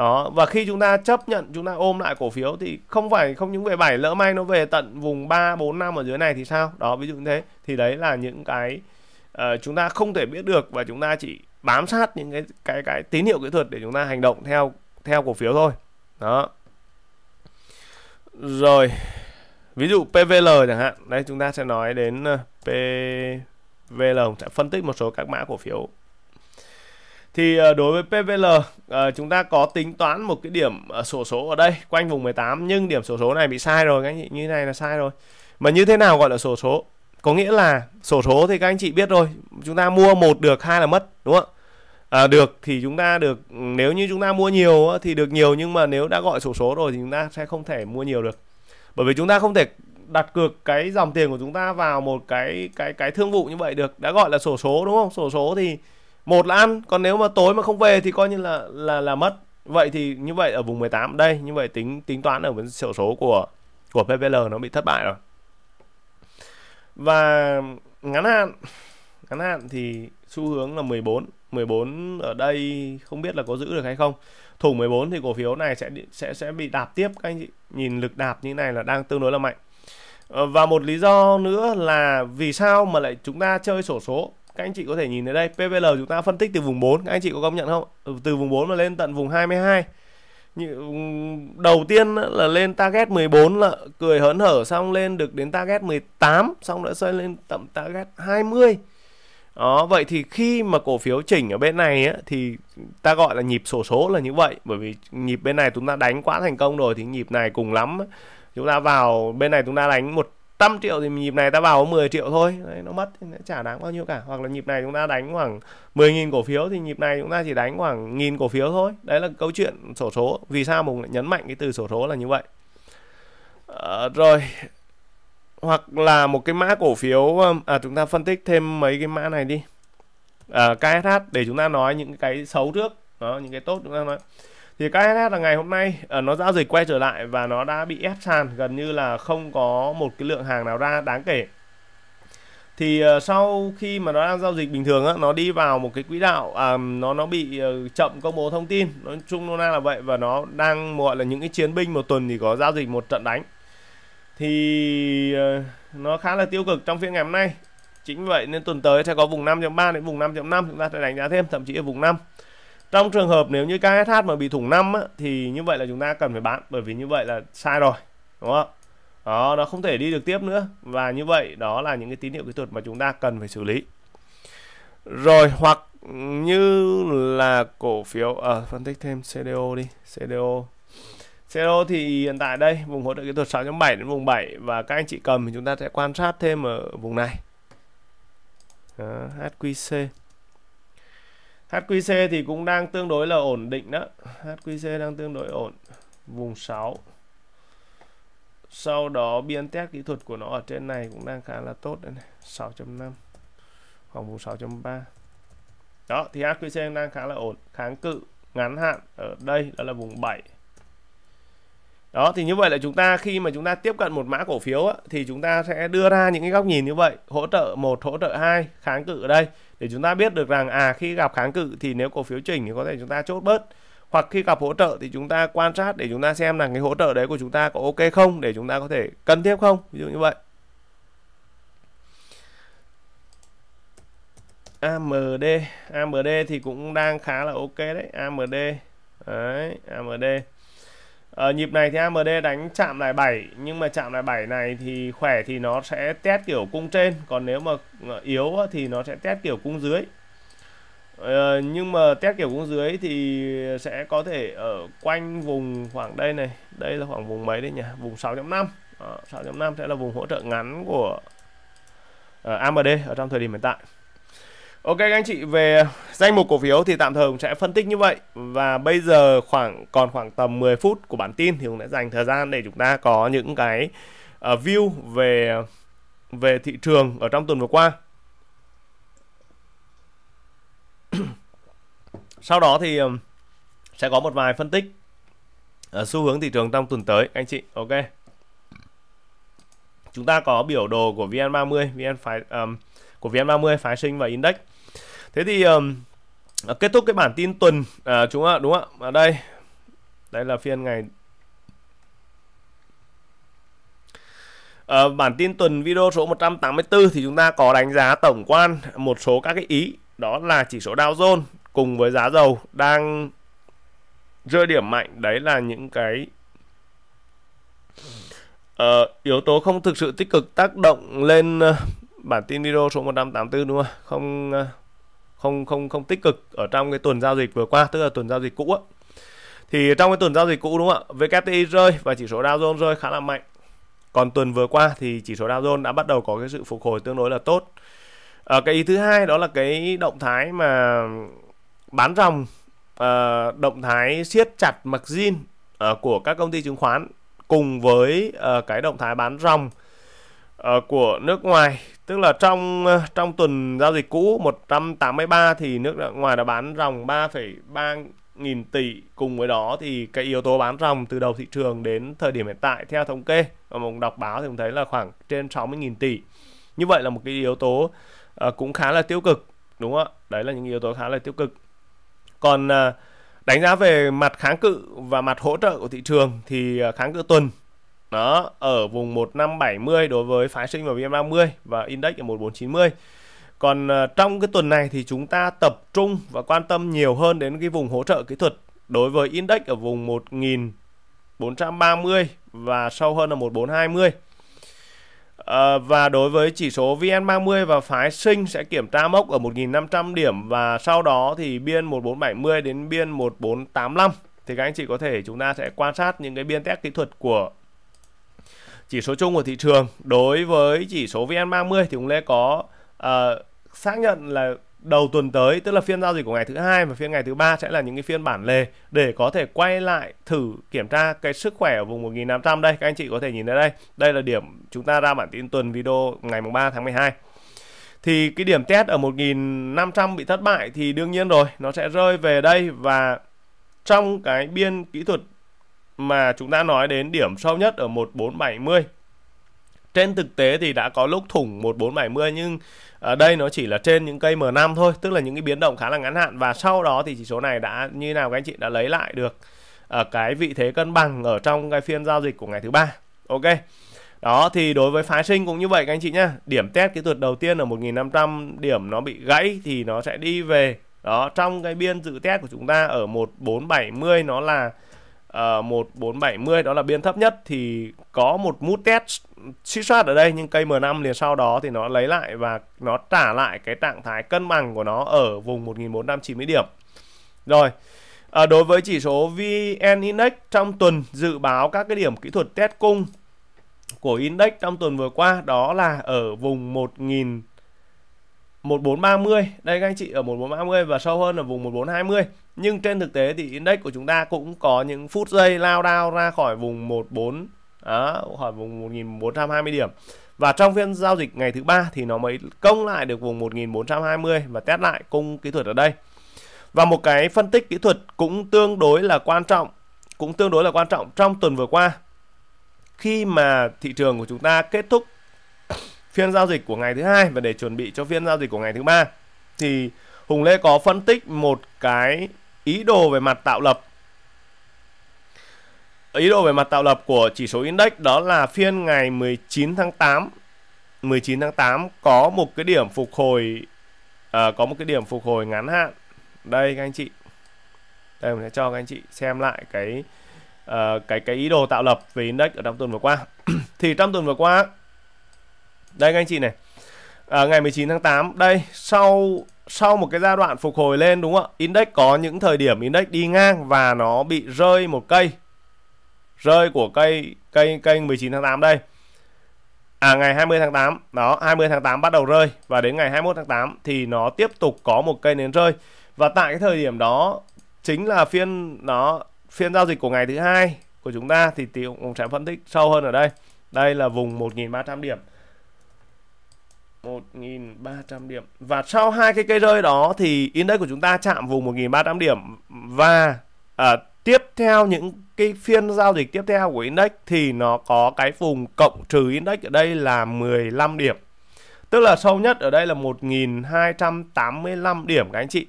Speaker 1: đó và khi chúng ta chấp nhận chúng ta ôm lại cổ phiếu thì không phải không những về bảy lỡ may nó về tận vùng 3 4 năm ở dưới này thì sao đó ví dụ như thế thì đấy là những cái uh, chúng ta không thể biết được và chúng ta chỉ bám sát những cái cái cái tín hiệu kỹ thuật để chúng ta hành động theo theo cổ phiếu thôi đó rồi ví dụ PVL chẳng hạn đây chúng ta sẽ nói đến ờ, PVL sẽ phân tích một số các mã cổ phiếu thì ờ, đối với PVL ờ, chúng ta có tính toán một cái điểm ờ, sổ số ở đây quanh vùng 18 nhưng điểm sổ số này bị sai rồi các anh chị như này là sai rồi mà như thế nào gọi là sổ số có nghĩa là sổ số thì các anh chị biết rồi chúng ta mua một được hai là mất đúng không à, được thì chúng ta được nếu như chúng ta mua nhiều thì được nhiều nhưng mà nếu đã gọi sổ số rồi thì chúng ta sẽ không thể mua nhiều được bởi vì chúng ta không thể đặt cược cái dòng tiền của chúng ta vào một cái cái cái thương vụ như vậy được đã gọi là sổ số đúng không sổ số thì một là ăn còn nếu mà tối mà không về thì coi như là là là mất vậy thì như vậy ở vùng 18 đây như vậy tính tính toán ở vấn sổ số của của PPL nó bị thất bại rồi và ngắn hạn ngắn hạn thì xu hướng là 14 14 ở đây không biết là có giữ được hay không thủng 14 thì cổ phiếu này sẽ sẽ sẽ bị đạp tiếp các anh chị nhìn lực đạp như này là đang tương đối là mạnh ờ, và một lý do nữa là vì sao mà lại chúng ta chơi sổ số các anh chị có thể nhìn thấy đây PVL chúng ta phân tích từ vùng 4 các anh chị có công nhận không ừ, từ vùng 4 mà lên tận vùng 22 đầu tiên là lên target 14 là cười hớn hở xong lên được đến target 18 xong đã xoay lên tầm target 20 đó vậy thì khi mà cổ phiếu chỉnh ở bên này ấy, thì ta gọi là nhịp sổ số là như vậy bởi vì nhịp bên này chúng ta đánh quá thành công rồi thì nhịp này cùng lắm chúng ta vào bên này chúng ta đánh một 100 triệu thì nhịp này ta vào có 10 triệu thôi đấy, nó mất nó chả đáng bao nhiêu cả hoặc là nhịp này chúng ta đánh khoảng 10.000 cổ phiếu thì nhịp này chúng ta chỉ đánh khoảng nghìn cổ phiếu thôi đấy là câu chuyện sổ số vì sao mình lại nhấn mạnh cái từ sổ số là như vậy à, rồi hoặc là một cái mã cổ phiếu um, à, chúng ta phân tích thêm mấy cái mã này đi à, KSH để chúng ta nói những cái xấu trước đó những cái tốt chúng ta nói thì cái là ngày hôm nay ờ, nó giao dịch quay trở lại và nó đã bị ép sàn gần như là không có một cái lượng hàng nào ra đáng kể thì ờ, sau khi mà nó đang giao dịch bình thường á, nó đi vào một cái quỹ đạo à, nó nó bị ờ, chậm công bố thông tin nói chung nó na là vậy và nó đang gọi là những cái chiến binh một tuần thì có giao dịch một trận đánh thì nó khá là tiêu cực trong phiên ngày hôm nay chính vậy nên tuần tới sẽ có vùng 5.3 đến vùng 5.5 chúng ta sẽ đánh giá thêm thậm chí ở vùng 5 trong trường hợp nếu như KSH mà bị thủng 5 á, thì như vậy là chúng ta cần phải bán bởi vì như vậy là sai rồi đúng không đó nó không thể đi được tiếp nữa và như vậy đó là những cái tín hiệu kỹ thuật mà chúng ta cần phải xử lý rồi hoặc như là cổ phiếu ở ờ, à, phân tích thêm CDO đi CDO CDO thì hiện tại đây vùng hỗ trợ kỹ thuật 6.7 đến vùng 7 và các anh chị cầm thì chúng ta sẽ quan sát thêm ở vùng này à, HQC HQC thì cũng đang tương đối là ổn định đó HQC đang tương đối ổn vùng 6 sau đó biên test kỹ thuật của nó ở trên này cũng đang khá là tốt đây này 6.5 khoảng vùng 6.3 đó thì HQC đang khá là ổn kháng cự ngắn hạn ở đây đó là vùng 7 đó thì như vậy là chúng ta khi mà chúng ta tiếp cận một mã cổ phiếu á, thì chúng ta sẽ đưa ra những cái góc nhìn như vậy hỗ trợ một hỗ trợ hai kháng cự ở đây để chúng ta biết được rằng à khi gặp kháng cự thì nếu cổ phiếu chỉnh thì có thể chúng ta chốt bớt hoặc khi gặp hỗ trợ thì chúng ta quan sát để chúng ta xem là cái hỗ trợ đấy của chúng ta có ok không để chúng ta có thể cân tiếp không ví dụ như vậy AMD AMD thì cũng đang khá là ok đấy AMD đấy AMD à, nhịp này thì AMD đánh chạm lại 7 nhưng mà chạm lại 7 này thì khỏe thì nó sẽ test kiểu cung trên còn nếu mà ờ, yếu thì nó sẽ test kiểu cung dưới à, nhưng mà test kiểu cung dưới thì sẽ có thể ở quanh vùng khoảng đây này đây là khoảng vùng mấy đấy nhỉ vùng 6.5 à, 6.5 sẽ là vùng hỗ trợ ngắn của AMD ở trong thời điểm hiện tại Ok các anh chị về danh mục cổ phiếu thì tạm thời cũng sẽ phân tích như vậy và bây giờ khoảng còn khoảng tầm 10 phút của bản tin thì cũng sẽ dành thời gian để chúng ta có những cái uh, view về về thị trường ở trong tuần vừa qua. Sau đó thì sẽ có một vài phân tích ở ờ, xu hướng thị trường trong tuần tới anh chị. Ok. Chúng ta có biểu đồ của VN30, VN phái um, của VN30 phái sinh và index thế thì um, kết thúc cái bản tin tuần à, chúng ạ đúng ạ ở à, đây đây là phiên ngày À, bản tin tuần video số 184 thì chúng ta có đánh giá tổng quan một số các cái ý đó là chỉ số Dow Jones cùng với giá dầu đang rơi điểm mạnh đấy là những cái uh, yếu tố không thực sự tích cực tác động lên uh, bản tin video số 184 đúng không? Không uh, không không không tích cực ở trong cái tuần giao dịch vừa qua tức là tuần giao dịch cũ á thì trong cái tuần giao dịch cũ đúng không ạ VKTI rơi và chỉ số Dow Jones rơi khá là mạnh còn tuần vừa qua thì chỉ số Dow Jones đã bắt đầu có cái sự phục hồi tương đối là tốt à, cái ý thứ hai đó là cái động thái mà bán ròng à, động thái siết chặt mặc zin à, của các công ty chứng khoán cùng với à, cái động thái bán ròng à, của nước ngoài tức là trong ờ, trong tuần giao dịch cũ 183 thì nước ngoài đã bán ròng 3,3 nghìn tỷ cùng với đó thì cái yếu tố bán ròng từ đầu thị trường đến thời điểm hiện tại theo thống kê mà mình đọc báo thì mình thấy là khoảng trên 60 nghìn tỷ như vậy là một cái yếu tố uh, cũng khá là tiêu cực đúng không ạ đấy là những yếu tố khá là tiêu cực còn uh, đánh giá về mặt kháng cự và mặt hỗ trợ của thị trường thì uh, kháng cự tuần đó ở vùng 1570 đối với phái sinh và VM50 và index ở 1490 còn ờ, trong cái tuần này thì chúng ta tập trung và quan tâm nhiều hơn đến cái vùng hỗ trợ kỹ thuật đối với index ở vùng 1430 và sâu hơn là 1420 à, ờ, và đối với chỉ số VN30 và phái sinh sẽ kiểm tra mốc ở 1.500 điểm và sau đó thì biên 1470 đến biên 1485 thì các anh chị có thể chúng ta sẽ quan sát những cái biên test kỹ thuật của chỉ số chung của thị trường đối với chỉ số VN30 thì cũng lẽ có uh, xác nhận là đầu tuần tới tức là phiên giao dịch của ngày thứ hai và phiên ngày thứ ba sẽ là những cái phiên bản lề để có thể quay lại thử kiểm tra cái sức khỏe ở vùng 1500 đây các anh chị có thể nhìn thấy đây đây là điểm chúng ta ra bản tin tuần video ngày 3 tháng 12 thì cái điểm test ở 1500 bị thất bại thì đương nhiên rồi nó sẽ rơi về đây và trong cái biên kỹ thuật mà chúng ta nói đến điểm sâu nhất ở 1470 trên thực tế thì đã có lúc thủng 1470 nhưng ở à, đây nó chỉ là trên những cây M5 thôi tức là những cái biến động khá là ngắn hạn và sau đó thì chỉ số này đã như nào các anh chị đã lấy lại được ở à, cái vị thế cân bằng ở trong cái phiên giao dịch của ngày thứ ba ok đó thì đối với phái sinh cũng như vậy các anh chị nhá điểm test kỹ thuật đầu tiên ở 1.500 điểm nó bị gãy thì nó sẽ đi về đó trong cái biên dự test của chúng ta ở 1470 nó là uh, ờ, 1470 đó là biên thấp nhất thì có một mút test suy soát ở đây nhưng cây M5 liền sau đó thì nó lấy lại và nó trả lại cái trạng thái cân bằng của nó ở vùng 1490 điểm. Rồi. À, đối với chỉ số VN Index trong tuần dự báo các cái điểm kỹ thuật test cung của index trong tuần vừa qua đó là ở vùng 1000 1430 đây các anh chị ở 1430 và sâu hơn ở vùng 1420 nhưng trên thực tế thì index của chúng ta cũng có những phút giây lao đao ra khỏi vùng 14 đó, khỏi vùng 1420 điểm và trong phiên giao dịch ngày thứ ba thì nó mới công lại được vùng 1420 và test lại cung kỹ thuật ở đây và một cái phân tích kỹ thuật cũng tương đối là quan trọng cũng tương đối là quan trọng trong tuần vừa qua khi mà thị trường của chúng ta kết thúc phiên giao dịch của ngày thứ hai và để chuẩn bị cho phiên giao dịch của ngày thứ ba thì Hùng Lê có phân tích một cái ý đồ về mặt tạo lập ý đồ về mặt tạo lập của chỉ số index đó là phiên ngày 19 tháng 8 19 tháng 8 có một cái điểm phục hồi à, có một cái điểm phục hồi ngắn hạn đây các anh chị đây mình sẽ cho các anh chị xem lại cái uh, cái cái ý đồ tạo lập về index ở trong tuần vừa qua thì trong tuần vừa qua đây anh chị này à, ngày 19 tháng 8 đây sau sau một cái giai đoạn phục hồi lên đúng không ạ index có những thời điểm index đi ngang và nó bị rơi một cây rơi của cây cây cây 19 tháng 8 đây à ngày 20 tháng 8 đó 20 tháng 8 bắt đầu rơi và đến ngày 21 tháng 8 thì nó tiếp tục có một cây nến rơi và tại cái thời điểm đó chính là phiên nó phiên giao dịch của ngày thứ hai của chúng ta thì tiểu cũng sẽ phân tích sâu hơn ở đây đây là vùng 1.300 điểm 1.300 điểm và sau hai cái cây rơi đó thì index của chúng ta chạm vùng 1.300 điểm và à, tiếp theo những cái phiên giao dịch tiếp theo của index thì nó có cái vùng cộng trừ index ở đây là 15 điểm tức là sâu nhất ở đây là 1.285 điểm các anh chị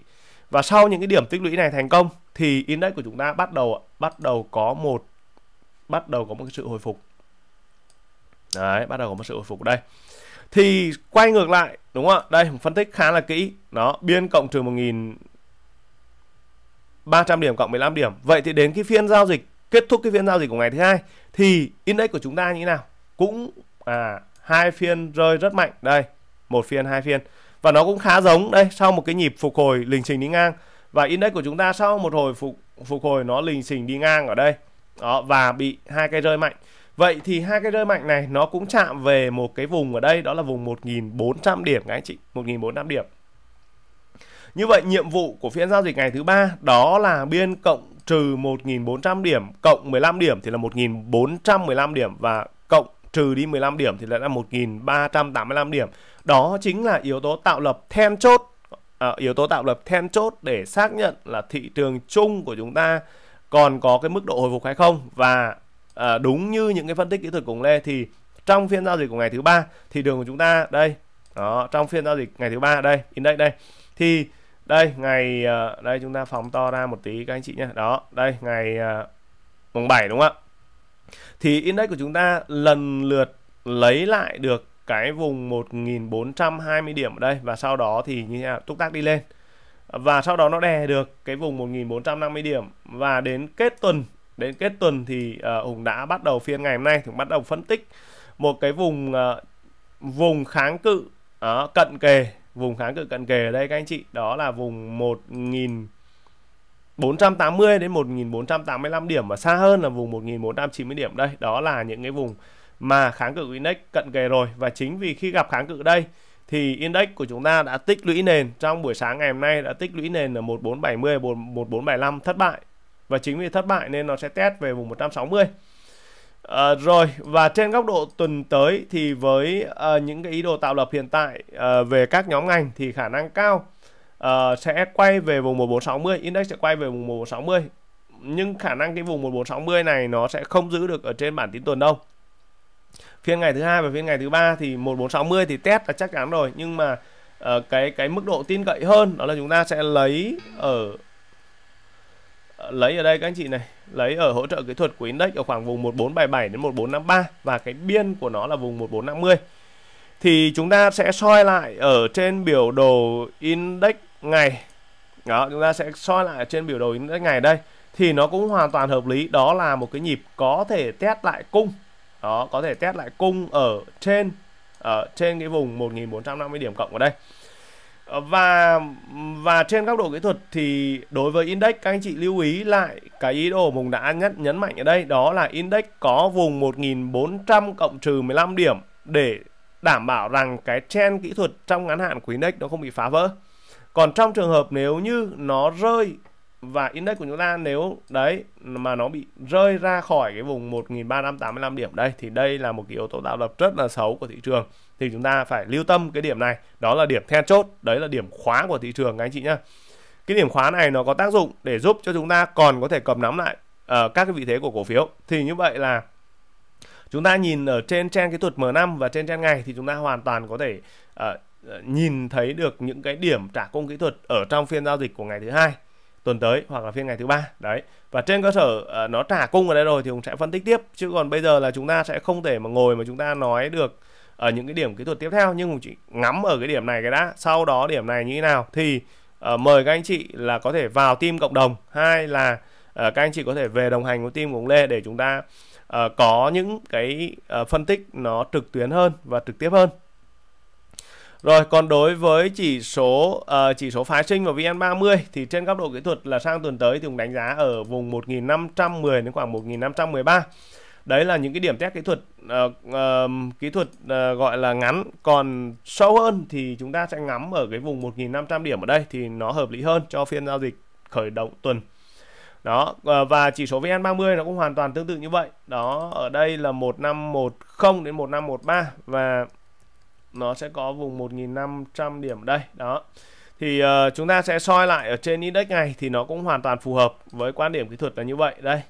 Speaker 1: và sau những cái điểm tích lũy này thành công thì index của chúng ta bắt đầu bắt đầu có một bắt đầu có một cái sự hồi phục đấy bắt đầu có một sự hồi phục đây thì quay ngược lại đúng không ạ đây phân tích khá là kỹ đó biên cộng trừ 1000 300 điểm cộng 15 điểm vậy thì đến cái phiên giao dịch kết thúc cái phiên giao dịch của ngày thứ hai thì index của chúng ta như thế nào cũng à hai phiên rơi rất mạnh đây một phiên hai phiên và nó cũng khá giống đây sau một cái nhịp phục hồi lình trình đi ngang và index của chúng ta sau một hồi phục phục hồi nó lình xình đi ngang ở đây đó và bị hai cây rơi mạnh Vậy thì hai cái rơi mạnh này nó cũng chạm về một cái vùng ở đây đó là vùng 1400 điểm các anh chị, 1400 điểm. Như vậy nhiệm vụ của phiên giao dịch ngày thứ ba đó là biên cộng trừ 1400 điểm cộng 15 điểm thì là 1415 điểm và cộng trừ đi 15 điểm thì lại là 1385 điểm. Đó chính là yếu tố tạo lập then chốt à, yếu tố tạo lập then chốt để xác nhận là thị trường chung của chúng ta còn có cái mức độ hồi phục hay không và à, đúng như những cái phân tích kỹ thuật cùng lê thì trong phiên giao dịch của ngày thứ ba thì đường của chúng ta đây đó trong phiên giao dịch ngày thứ ba đây index đây thì đây ngày ờ, đây chúng ta phóng to ra một tí các anh chị nhé đó đây ngày ờ, mùng 7 đúng không ạ thì index của chúng ta lần lượt lấy lại được cái vùng 1420 điểm ở đây và sau đó thì như thế nào túc tác đi lên và sau đó nó đè được cái vùng 1450 điểm và đến kết tuần đến kết tuần thì uh, Hùng đã bắt đầu phiên ngày hôm nay thì bắt đầu phân tích một cái vùng uh, vùng kháng cự uh, cận kề vùng kháng cự cận kề ở đây các anh chị đó là vùng 1480 đến 1485 điểm và xa hơn là vùng 1490 điểm đây đó là những cái vùng mà kháng cự index cận kề rồi và chính vì khi gặp kháng cự đây thì index của chúng ta đã tích lũy nền trong buổi sáng ngày hôm nay đã tích lũy nền ở 1470 1475 thất bại và chính vì thất bại nên nó sẽ test về vùng 160 À, ờ, rồi và trên góc độ tuần tới thì với à, những cái ý đồ tạo lập hiện tại à, về các nhóm ngành thì khả năng cao à, sẽ quay về vùng 1460 index sẽ quay về vùng 1460 nhưng khả năng cái vùng 1460 này nó sẽ không giữ được ở trên bản tin tuần đâu phiên ngày thứ hai và phiên ngày thứ ba thì 1460 thì test là chắc chắn rồi nhưng mà uh, cái cái mức độ tin cậy hơn đó là chúng ta sẽ lấy ở lấy ở đây các anh chị này lấy ở hỗ trợ kỹ thuật của index ở khoảng vùng 1477 đến 1453 và cái biên của nó là vùng 1450 thì chúng ta sẽ soi lại ở trên biểu đồ index ngày đó chúng ta sẽ soi lại ở trên biểu đồ index ngày đây thì nó cũng hoàn toàn hợp lý đó là một cái nhịp có thể test lại cung đó có thể test lại cung ở trên ở trên cái vùng 1450 điểm cộng ở đây Ờ, và và trên góc độ kỹ thuật thì đối với index các anh chị lưu ý lại cái ý đồ mùng đã nhấn nhấn mạnh ở đây đó là index có vùng 1400 cộng trừ 15 điểm để đảm bảo rằng cái trend kỹ thuật trong ngắn hạn của index nó không bị phá vỡ. Còn trong trường hợp nếu như nó rơi và index của chúng ta nếu đấy mà nó bị rơi ra khỏi cái vùng 1385 điểm đây thì đây là một cái yếu tố tạo lập rất là xấu của thị trường thì chúng ta phải lưu tâm cái điểm này đó là điểm then chốt đấy là điểm khóa của thị trường các anh chị nhá cái điểm khóa này nó có tác dụng để giúp cho chúng ta còn có thể cầm nắm lại uh, các cái vị thế của cổ phiếu thì như vậy là chúng ta nhìn ở trên trang kỹ thuật M5 và trên trang ngày thì chúng ta hoàn toàn có thể uh, nhìn thấy được những cái điểm trả cung kỹ thuật ở trong phiên giao dịch của ngày thứ hai tuần tới hoặc là phiên ngày thứ ba đấy và trên cơ sở uh, nó trả cung ở đây rồi thì cũng sẽ phân tích tiếp chứ còn bây giờ là chúng ta sẽ không thể mà ngồi mà chúng ta nói được ở những cái điểm kỹ thuật tiếp theo nhưng cũng chỉ ngắm ở cái điểm này cái đã sau đó điểm này như thế nào thì uh, mời các anh chị là có thể vào team cộng đồng hai là uh, các anh chị có thể về đồng hành với team của ông Lê để chúng ta uh, có những cái uh, phân tích nó trực tuyến hơn và trực tiếp hơn rồi còn đối với chỉ số uh, chỉ số phái sinh và VN30 thì trên góc độ kỹ thuật là sang tuần tới thì cũng đánh giá ở vùng 1510 đến khoảng 1513 đấy là những cái điểm test kỹ thuật uh, uh, kỹ thuật uh, gọi là ngắn còn sâu hơn thì chúng ta sẽ ngắm ở cái vùng 1.500 điểm ở đây thì nó hợp lý hơn cho phiên giao dịch khởi động tuần đó và chỉ số VN30 nó cũng hoàn toàn tương tự như vậy đó ở đây là 1510 đến 1513 và nó sẽ có vùng 1.500 điểm ở đây đó thì uh, chúng ta sẽ soi lại ở trên index này thì nó cũng hoàn toàn phù hợp với quan điểm kỹ thuật là như vậy đây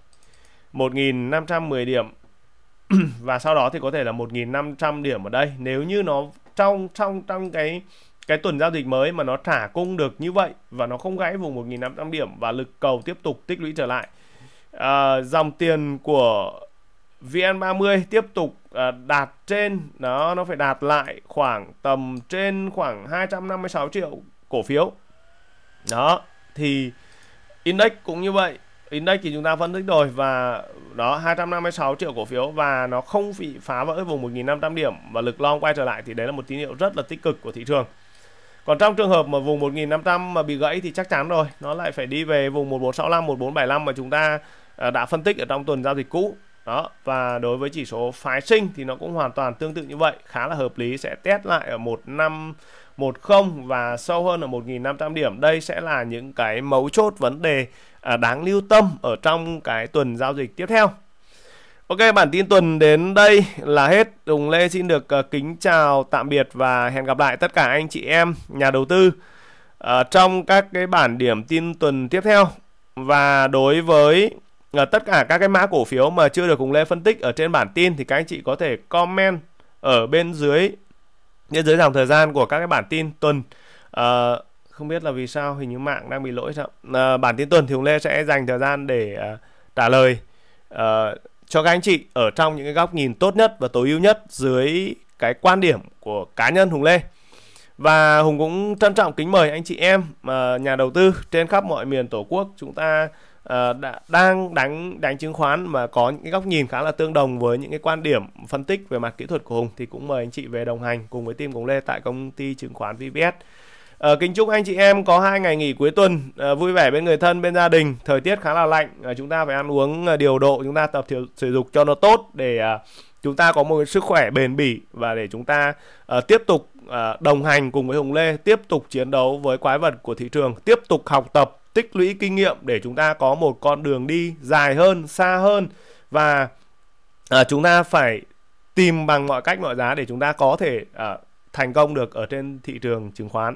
Speaker 1: 1.510 điểm và sau đó thì có thể là 1.500 điểm ở đây nếu như nó trong trong trong cái cái tuần giao dịch mới mà nó trả cung được như vậy và nó không gãy vùng 1.500 điểm và lực cầu tiếp tục tích lũy trở lại à, dòng tiền của VN30 tiếp tục à, đạt trên nó nó phải đạt lại khoảng tầm trên khoảng 256 triệu cổ phiếu đó thì index cũng như vậy index thì chúng ta phân tích rồi và đó 256 triệu cổ phiếu và nó không bị phá vỡ vùng 1.500 điểm và lực long quay trở lại thì đấy là một tín hiệu rất là tích cực của thị trường còn trong trường hợp mà vùng 1.500 mà bị gãy thì chắc chắn rồi nó lại phải đi về vùng 1465 1475 mà chúng ta à, đã phân tích ở trong tuần giao dịch cũ đó và đối với chỉ số phái sinh thì nó cũng hoàn toàn tương tự như vậy khá là hợp lý sẽ test lại ở 1510 và sâu hơn ở 1.500 điểm đây sẽ là những cái mấu chốt vấn đề À, đáng lưu tâm ở trong cái tuần giao dịch tiếp theo. Ok, bản tin tuần đến đây là hết. Tùng Lê xin được à, kính chào tạm biệt và hẹn gặp lại tất cả anh chị em nhà đầu tư à, trong các cái bản điểm tin tuần tiếp theo. Và đối với tất cả các cái mã cổ phiếu mà chưa được cùng Lê phân tích ở trên bản tin thì các anh chị có thể comment ở bên dưới bên dưới dòng thời gian của các cái bản tin tuần uh, không biết là vì sao hình như mạng đang bị lỗi sao à, bản tin tuần thì hùng lê sẽ dành thời gian để à, trả lời à, cho các anh chị ở trong những cái góc nhìn tốt nhất và tối ưu nhất dưới cái quan điểm của cá nhân hùng lê và hùng cũng trân trọng kính mời anh chị em mà nhà đầu tư trên khắp mọi miền tổ quốc chúng ta À, đã, đang đánh đánh chứng khoán mà có những cái góc nhìn khá là tương đồng với những cái quan điểm phân tích về mặt kỹ thuật của Hùng thì cũng mời anh chị về đồng hành cùng với team cùng Lê tại công ty chứng khoán VPS. À, kính chúc anh chị em có hai ngày nghỉ cuối tuần à, vui vẻ bên người thân, bên gia đình. Thời tiết khá là lạnh, à, chúng ta phải ăn uống điều độ, chúng ta tập thể thể dục cho nó tốt để à, chúng ta có một sức khỏe bền bỉ và để chúng ta à, tiếp tục à, đồng hành cùng với Hùng Lê, tiếp tục chiến đấu với quái vật của thị trường, tiếp tục học tập, tích lũy kinh nghiệm để chúng ta có một con đường đi dài hơn, xa hơn và à, chúng ta phải tìm bằng mọi cách mọi giá để chúng ta có thể à, thành công được ở trên thị trường chứng khoán.